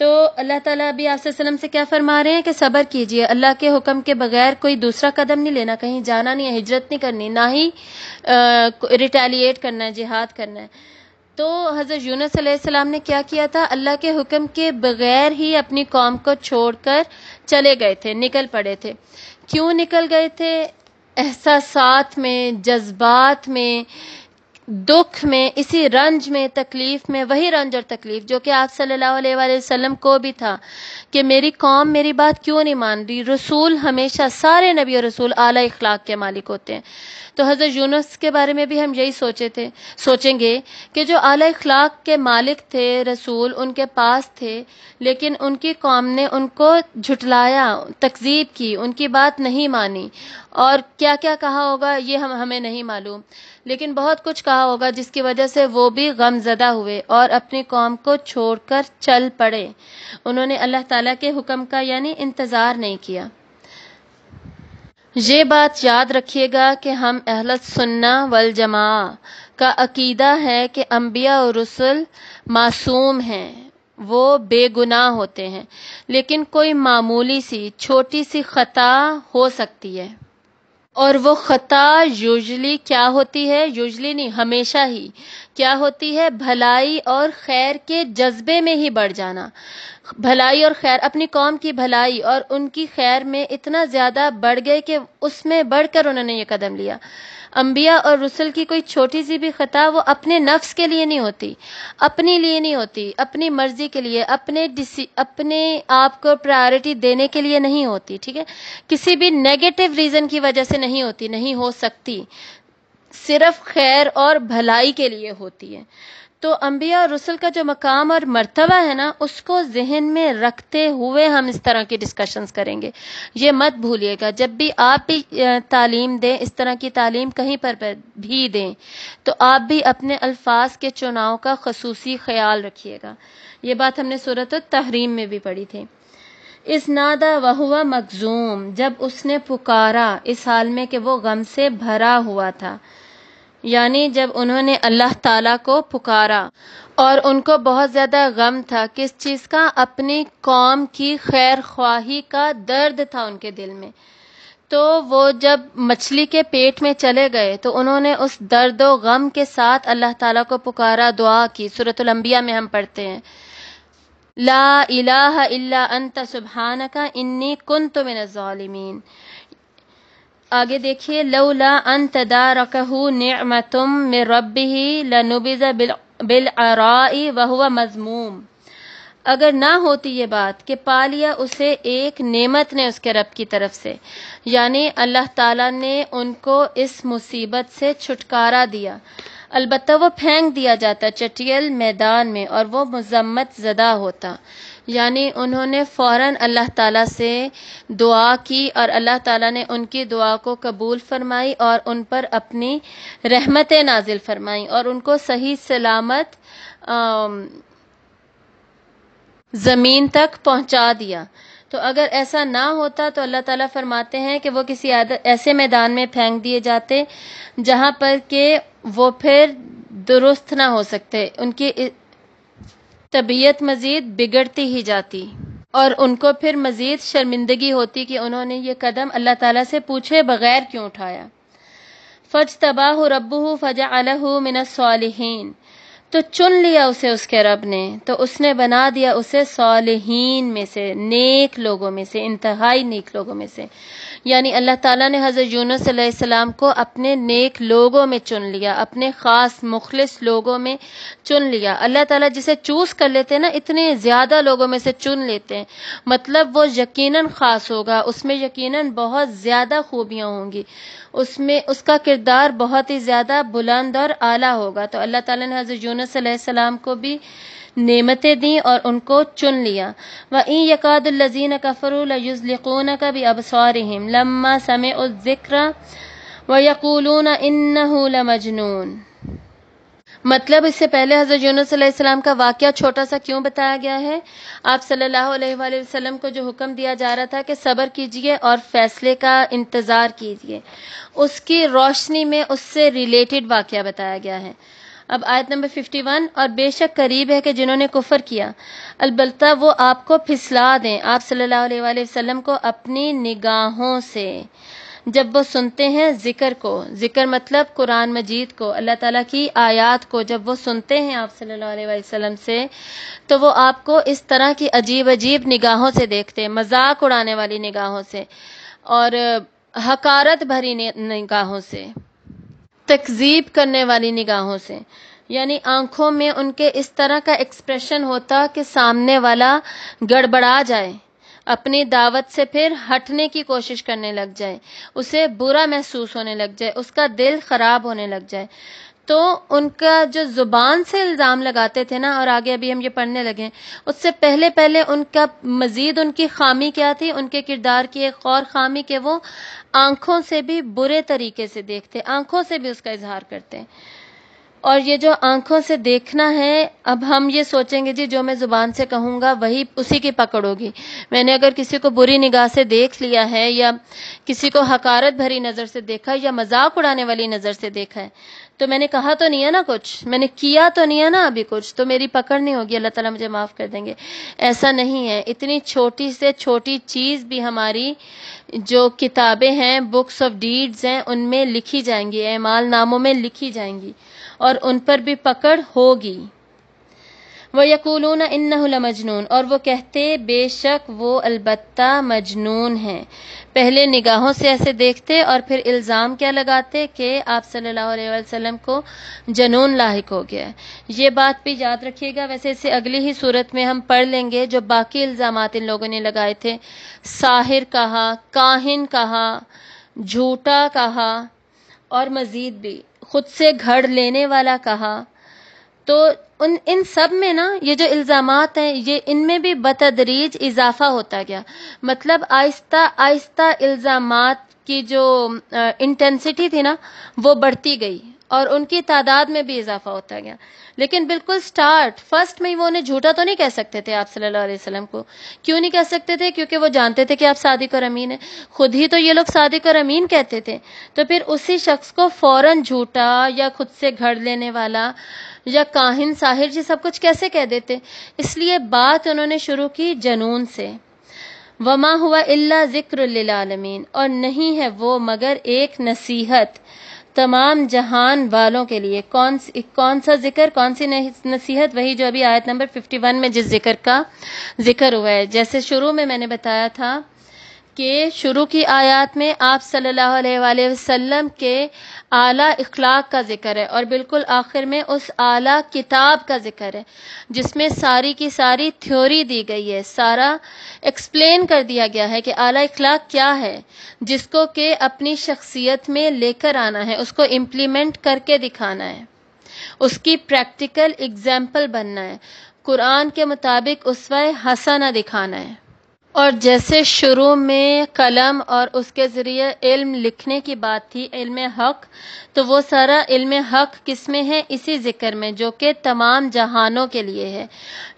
तो अल्लाह ताला अभी आप से क्या फरमा रहे हैं कि सबर कीजिए अल्लाह के हुक्म के बगैर कोई दूसरा कदम नहीं लेना कहीं जाना नहीं है हिजरत नहीं करनी ना ही रिटेलिएट करना है जिहाद करना है तो हज़रत यूनस सलाम ने क्या किया था अल्लाह के हुक्म के बगैर ही अपनी कौम को छोड़कर चले गए थे निकल पड़े थे क्यों निकल गए थे एहसास में जज्बात में दुख में इसी रंज में तकलीफ में वही रंज और तकलीफ जो कि आप सल्लल्लाहु अलैहि वसल्लम को भी था कि मेरी कौम मेरी बात क्यों नहीं मान रही रसूल हमेशा सारे नबी और रसूल आला इखलाक के मालिक होते हैं तो हज़रत यूनुस के बारे में भी हम यही सोचे थे सोचेंगे कि जो आला इखलाक के मालिक थे रसूल उनके पास थे लेकिन उनकी कौम ने उनको झुटलाया तकजीब की उनकी बात नहीं मानी और क्या क्या कहा होगा ये हम हमें नहीं मालूम लेकिन बहुत कुछ कहा होगा जिसकी वजह से वो भी गमजदा हुए और अपनी कौम को छोड़कर चल पड़े उन्होंने अल्लाह ताला के हुक्म का यानी इंतज़ार नहीं किया ये बात याद रखिएगा कि हम अहलत सुन्ना वल जमा का अकीदा है कि अम्बिया और रसुल मासूम हैं वो बेगुनाह होते हैं लेकिन कोई मामूली सी छोटी सी खता हो सकती है और वो ख़ता यूजली क्या होती है यूजली नहीं हमेशा ही क्या होती है भलाई और खैर के जज्बे में ही बढ़ जाना भलाई और खैर अपनी कौम की भलाई और उनकी खैर में इतना ज़्यादा बढ़ गए कि उसमें बढ़कर उन्होंने ये कदम लिया अम्बिया और रसुल की कोई छोटी सी भी ख़ता वो अपने नफ्स के लिए नहीं होती अपने लिए नहीं होती अपनी मर्ज़ी के लिए अपने अपने आप को प्रायोरिटी देने के लिए नहीं होती ठीक है किसी भी नेगेटिव रीज़न की वजह से नहीं होती नहीं हो सकती सिर्फ खैर और भलाई के लिए होती है तो अम्बिया रसल का जो मकाम और मरतबा है ना उसको जहन में रखते हुए हम इस तरह की डिस्कशंस करेंगे ये मत भूलिएगा जब भी आप भी तालीम दें इस तरह की तालीम कहीं पर भी दें तो आप भी अपने अल्फाज के चुनाव का खसूसी ख्याल रखिएगा ये बात हमने सूरत तहरीम में भी पढ़ी थी इस नादा वहुआ मखजूम जब उसने पुकारा इस हाल में कि वो गम से भरा हुआ था यानी जब उन्होंने अल्लाह ताला को पुकारा और उनको बहुत ज़्यादा गम था किस चीज़ का अपनी कौम की खैर ख्वाही का दर्द था उनके दिल में तो वो जब मछली के पेट में चले गए तो उन्होंने उस दर्द और गम के साथ अल्लाह ताला को पुकारा दुआ की सूरत लंबिया में हम पढ़ते हैं ला इलाहा इल्ला अंत का इन्नी कुन तो मिन आगे देखिए लौला अंत तदारकहु नुम में रबी लनुबिज बिल अराई वहुआ मजमूम अगर ना होती ये बात कि पा लिया उसे एक नेमत ने उसके रब की तरफ से यानी अल्लाह ताला ने उनको इस मुसीबत से छुटकारा दिया अलबत्त वो फेंक दिया जाता चटियल मैदान में और वो मजम्मत ज़दा होता यानी उन्होंने फौरन अल्लाह ताला से दुआ की और अल्लाह ताला ने उनकी दुआ को कबूल फरमाई और उन पर अपनी रहमत नाजिल फरमाई और उनको सही सलामत ज़मीन तक पहुंचा दिया तो अगर ऐसा ना होता तो अल्लाह ताला फरमाते हैं कि वो किसी ऐसे मैदान में फेंक दिए जाते जहां पर के वो फिर दुरुस्त ना हो सकते उनकी तबीयत मज़ीद बिगड़ती ही जाती और उनको फिर मज़ीद शर्मिंदगी होती कि उन्होंने ये कदम अल्लाह ताला से पूछे बगैर क्यों उठाया फ़ज तबाह रबू फ़जा अलह मिनसालहन तो चुन लिया उसे उसके रब ने तो उसने बना दिया उसे सालहीन में से नेक लोगों में से इंतहाई नेक लोगों में से यानी अल्लाह ताला ने हज़रत यूनुस सलाम को अपने नेक लोगों में चुन लिया अपने ख़ास मुखलिस लोगों में चुन लिया अल्लाह ताला जिसे चूज़ कर लेते हैं ना इतने ज़्यादा लोगों में से चुन लेते हैं मतलब वो यकीनन ख़ास होगा उसमें यकीनन बहुत ज़्यादा खूबियाँ होंगी उसमें उसका किरदार बहुत ही ज़्यादा बुलंद और आला होगा तो अल्लाह ताला ने हज़रत यूनुस सलाम को भी नेमतें दी और उनको चुन लिया व ई यकादीन कफरुलकुन कभी अबसारहिम लम्मा समय उज़िक्र व यकूलून इन मजनून मतलब इससे पहले हज़रत यूनुसम का वाक्य छोटा सा क्यों बताया गया है आप सल्लल्लाहु अलैहि वसल्लम को जो हुक्म दिया जा रहा था कि सबर कीजिए और फैसले का इंतज़ार कीजिए उसकी रोशनी में उससे रिलेटेड वाक़ बताया गया है अब आयत नंबर 51 और बेशक करीब है कि जिन्होंने कुफर किया अलबत्ता वो आपको फिसला दें आप सल्लल्लाहु अलैहि वसल्लम को अपनी निगाहों से जब वो सुनते हैं जिक्र को जिक्र मतलब कुरान मजीद को अल्लाह ताला की आयात को जब वो सुनते हैं आप सल्लल्लाहु अलैहि वसल्लम से तो वो आपको इस तरह की अजीब अजीब निगाहों से देखते हैं मजाक उड़ाने वाली निगाहों से और हकारत भरी निगाहों से तकजीब करने वाली निगाहों से यानी आंखों में उनके इस तरह का एक्सप्रेशन होता कि सामने वाला गड़बड़ा जाए अपनी दावत से फिर हटने की कोशिश करने लग जाए उसे बुरा महसूस होने लग जाए उसका दिल खराब होने लग जाए तो उनका जो जुबान से इल्ज़ाम लगाते थे ना और आगे अभी हम ये पढ़ने लगे उससे पहले पहले उनका मजीद उनकी खामी क्या थी उनके किरदार की एक और खामी के वो आंखों से भी बुरे तरीके से देखते आंखों से भी उसका इजहार करते हैं और ये जो आंखों से देखना है अब हम ये सोचेंगे जी जो मैं जुबान से कहूंगा वही उसी की पकड़ होगी मैंने अगर किसी को बुरी निगाह से देख लिया है या किसी को हकारत भरी नज़र से देखा या मजाक उड़ाने वाली नज़र से देखा है तो मैंने कहा तो नहीं है ना कुछ मैंने किया तो नहीं है ना अभी कुछ तो मेरी पकड़ नहीं होगी अल्लाह ताला मुझे माफ़ कर देंगे ऐसा नहीं है इतनी छोटी से छोटी चीज़ भी हमारी जो किताबें हैं बुक्स ऑफ डीड्स हैं उनमें लिखी जाएंगी एमाल नामों में लिखी जाएंगी और उन पर भी पकड़ होगी वह यकूलून इन मजनून और वो कहते बेशक वो अलबत्ता मजनून है पहले निगाहों से ऐसे देखते और फिर इल्ज़ाम क्या लगाते कि आप सल्लल्लाहु अलैहि वसल्लम को जनून लाक हो गया ये बात भी याद रखिएगा वैसे इसे अगली ही सूरत में हम पढ़ लेंगे जो बाकी इल्ज़ाम इन लोगों ने लगाए थे साहिर कहा काहिन कहा झूठा कहा और मज़ीद भी खुद से घड़ लेने वाला कहा तो उन इन सब में ना ये जो इल्ज़ाम हैं ये इनमें भी बतदरीज इजाफा होता गया मतलब आहिस्ता आहिस्ता इल्ज़ाम की जो इंटेंसिटी थी ना वो बढ़ती गई और उनकी तादाद में भी इजाफा होता गया लेकिन बिल्कुल स्टार्ट फर्स्ट में ही वो उन्हें झूठा तो नहीं कह सकते थे आप सल्लल्लाहु अलैहि वसल्लम को क्यों नहीं कह सकते थे क्योंकि वो जानते थे कि आप सादिक और अमीन हैं खुद ही तो ये लोग सादिक और अमीन कहते थे तो फिर उसी शख्स को फौरन झूठा या खुद से घड़ लेने वाला या काहिन साहिर जी सब कुछ कैसे कह देते इसलिए बात उन्होंने शुरू की जनून से वमा हुआ इल्ला जिक्र आलमीन और नहीं है वो मगर एक नसीहत तमाम जहान वालों के लिए कौन कौन सा जिक्र कौन सी नसीहत वही जो अभी आयत नंबर 51 में जिस जिक्र का जिक्र हुआ है जैसे शुरू में मैंने बताया था के शुरू की आयत में आप सल्लल्लाहु अलैहि वसल्लम के आला इखलाक का जिक्र है और बिल्कुल आखिर में उस आला किताब का जिक्र है जिसमें सारी की सारी थ्योरी दी गई है सारा एक्सप्लेन कर दिया गया है कि आला इखलाक क्या है जिसको के अपनी शख्सियत में लेकर आना है उसको इम्प्लीमेंट करके दिखाना है उसकी प्रैक्टिकल एग्जाम्पल बनना है कुरान के मुताबिक उसवा हसाना दिखाना है और जैसे शुरू में कलम और उसके ज़रिए इल्म लिखने की बात थी इल्म हक तो वो सारा इल्म हक किस में है इसी ज़िक्र में जो कि तमाम जहानों के लिए है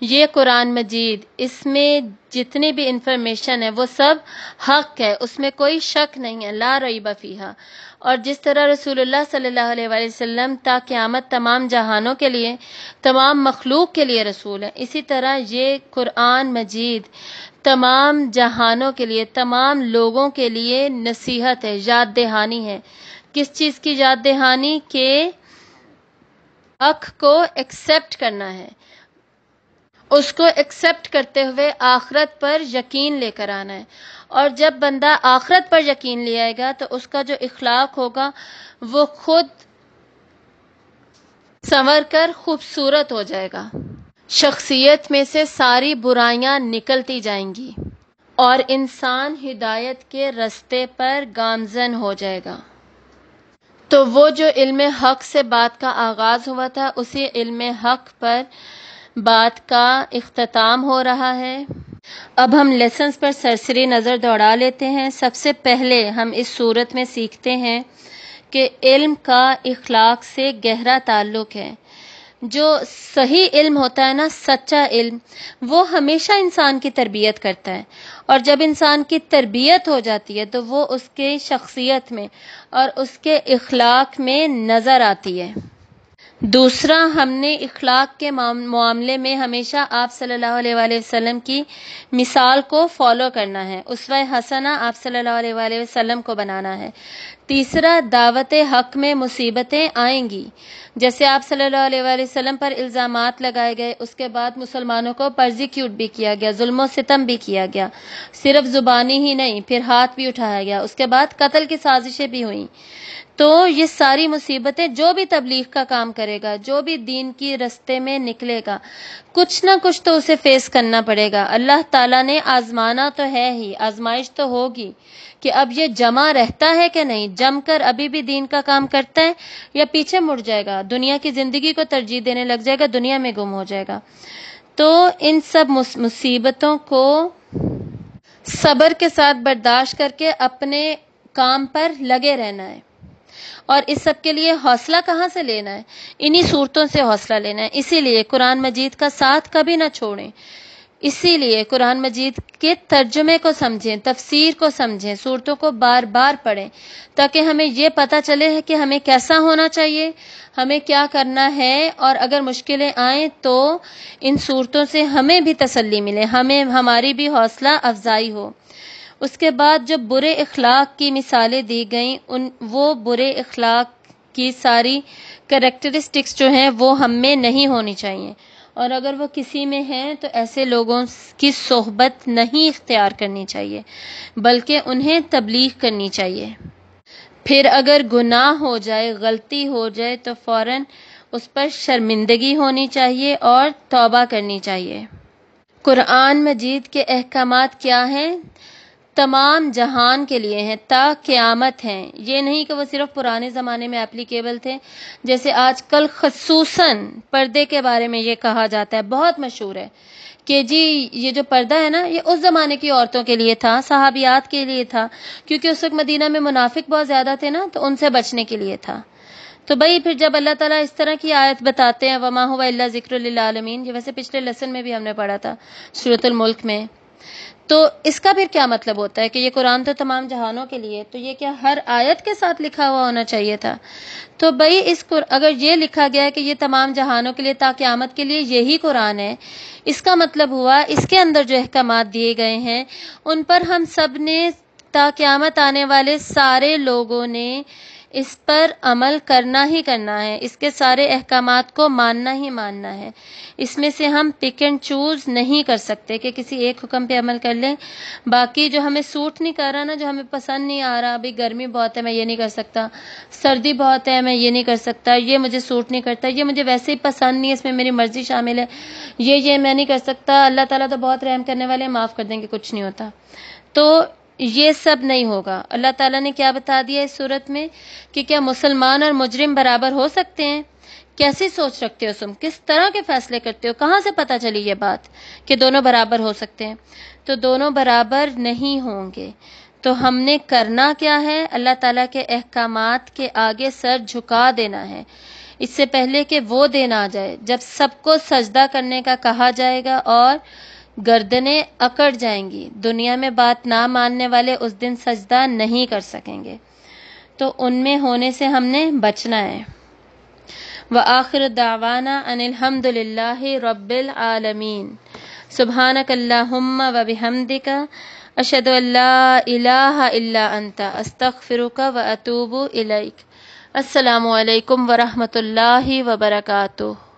ये कुरान मजीद इसमें जितनी भी इंफॉर्मेशन है वो सब हक है उसमें कोई शक नहीं है ला रही बफ़ीहा और जिस तरह रसूलुल्लाह सल्लल्लाहु अलैहि वसल्लम ता क़यामत तमाम जहानों के लिए तमाम मखलूक के लिए रसूल है इसी तरह ये कुरान मजीद तमाम जहानों के लिए तमाम लोगों के लिए नसीहत है याद दहानी है किस चीज़ की याद दहानी के अख को एक्सेप्ट करना है उसको एक्सेप्ट करते हुए आखरत पर यकीन लेकर आना है और जब बंदा आखरत पर यकीन ले आएगा तो उसका जो इखलाक होगा वो खुद संवर कर खूबसूरत हो जाएगा शख्सियत में से सारी बुराइयां निकलती जाएंगी और इंसान हिदायत के रस्ते पर गामजन हो जाएगा तो वो जो इल्म हक से बात का आगाज़ हुआ था उसी इल्म हक पर बात का अख्ताम हो रहा है अब हम लेसन्स पर सरसरी नज़र दौड़ा लेते हैं सबसे पहले हम इस सूरत में सीखते हैं कि इल्म का इखलाक से गहरा ताल्लुक़ है जो सही इल्म होता है ना सच्चा इल्म वो हमेशा इंसान की तरबियत करता है और जब इंसान की तरबियत हो जाती है तो वो उसके शख्सियत में और उसके इखलाक में नज़र आती है दूसरा हमने इखलाक के मामले में हमेशा आप सल्लल्लाहु अलैहि वसल्लम की मिसाल को फॉलो करना है उसवा हसना आप सल्लल्लाहु अलैहि वसल्लम को बनाना है तीसरा दावत हक में मुसीबतें आएंगी जैसे आप सल्लल्लाहु अलैहि वसल्लम पर इल्ज़ाम लगाए गए उसके बाद मुसलमानों को परजिक्यूट भी किया गया जुल्म सितम भी किया गया सिर्फ ज़ुबानी ही नहीं फिर हाथ भी उठाया गया उसके बाद कत्ल की साजिशें भी हुई तो ये सारी मुसीबतें जो भी तबलीग का काम करेगा जो भी दीन की रस्ते में निकलेगा कुछ ना कुछ तो उसे फेस करना पड़ेगा अल्लाह ताला ने आजमाना तो है ही आजमाइश तो होगी कि अब ये जमा रहता है कि नहीं जमकर अभी भी दीन का काम करता है या पीछे मुड़ जाएगा दुनिया की जिंदगी को तरजीह देने लग जाएगा दुनिया में गुम हो जाएगा तो इन सब मुसीबतों को सब्र के साथ बर्दाश्त करके अपने काम पर लगे रहना है और इस सब के लिए हौसला कहाँ से लेना है इन्हीं सूरतों से हौसला लेना है इसीलिए कुरान मजीद का साथ कभी ना छोड़ें इसीलिए कुरान मजीद के तर्जुमे को समझें तफसीर को समझें सूरतों को बार बार पढ़ें ताकि हमें ये पता चले कि हमें कैसा होना चाहिए हमें क्या करना है और अगर मुश्किलें आए तो इन सूरतों से हमें भी तसल्ली मिले हमें हमारी भी हौसला अफजाई हो उसके बाद जो बुरे अखलाक की मिसालें दी गई उन वो बुरे अखलाक की सारी करेक्टरिस्टिक्स जो हैं वो हम में नहीं होनी चाहिए और अगर वो किसी में हैं तो ऐसे लोगों की सोहबत नहीं इख्तियार करनी चाहिए बल्कि उन्हें तबलीग करनी चाहिए फिर अगर गुनाह हो जाए गलती हो जाए तो फ़ौर उस पर शर्मिंदगी होनी चाहिए और तौबा करनी चाहिए कुरान मजीद के अहकाम क्या हैं तमाम जहान के लिए हैं ता क़्यामत हैं ये नहीं कि वो सिर्फ पुराने ज़माने में एप्लीकेबल थे जैसे आजकल खसूस पर्दे के बारे में ये कहा जाता है बहुत मशहूर है कि जी ये जो पर्दा है ना ये उस ज़माने की औरतों के लिए था सहाबियात के लिए था क्योंकि उस वक्त मदीना में मुनाफिक बहुत ज़्यादा थे ना तो उनसे बचने के लिए था तो भाई फिर जब अल्लाह ताला इस तरह की आयत बताते हैं वमा हुआ अल्लाह जिक्र आलमीन ये वैसे पिछले लेसन में भी हमने पढ़ा था सूरतुल मुल्क में तो इसका फिर क्या मतलब होता है कि ये कुरान तो तमाम जहानों के लिए तो ये क्या हर आयत के साथ लिखा हुआ होना चाहिए था तो भाई इस अगर ये लिखा गया है कि ये तमाम जहानों के लिए ताक़्यामत के लिए यही कुरान है इसका मतलब हुआ इसके अंदर जो अहकाम दिए गए हैं उन पर हम सब ने ताक़्यामत आने वाले सारे लोगों ने इस पर अमल करना ही करना है इसके सारे अहकाम को मानना ही मानना है इसमें से हम पिक एंड चूज नहीं कर सकते कि किसी एक हुक्म पे अमल कर लें बाकी जो हमें सूट नहीं कर रहा ना जो हमें पसंद नहीं आ रहा अभी गर्मी बहुत है मैं ये नहीं कर सकता सर्दी बहुत है मैं ये नहीं कर सकता ये मुझे सूट नहीं करता ये मुझे वैसे ही पसंद नहीं है इसमें मेरी मर्जी शामिल है ये ये मैं नहीं कर सकता अल्लाह तला तो बहुत रहम करने वाले माफ़ कर देंगे कुछ नहीं होता तो ये सब नहीं होगा अल्लाह ताला ने क्या बता दिया इस सूरत में कि क्या मुसलमान और मुजरिम बराबर हो सकते हैं कैसी सोच रखते हो तुम किस तरह के फैसले करते हो कहाँ से पता चली ये बात कि दोनों बराबर हो सकते हैं तो दोनों बराबर नहीं होंगे तो हमने करना क्या है अल्लाह ताला के अहकाम के आगे सर झुका देना है इससे पहले कि वो देना आ जाए जब सबको सजदा करने का कहा जाएगा और गर्दनें अकड़ जाएंगी दुनिया में बात ना मानने वाले उस दिन सजदा नहीं कर सकेंगे तो उनमें होने से हमने बचना है व आखिर दावाना अनिलहमदिल्ला रब्बिल आलमीन सुबहानकल्लाहुम्मा व बिहमदिका अशद अल्लाह इल्ला अंता अस्तगफिरुका व अतूबू इलैक अस्सलाम वालेकुम व रहमतुल्लाहि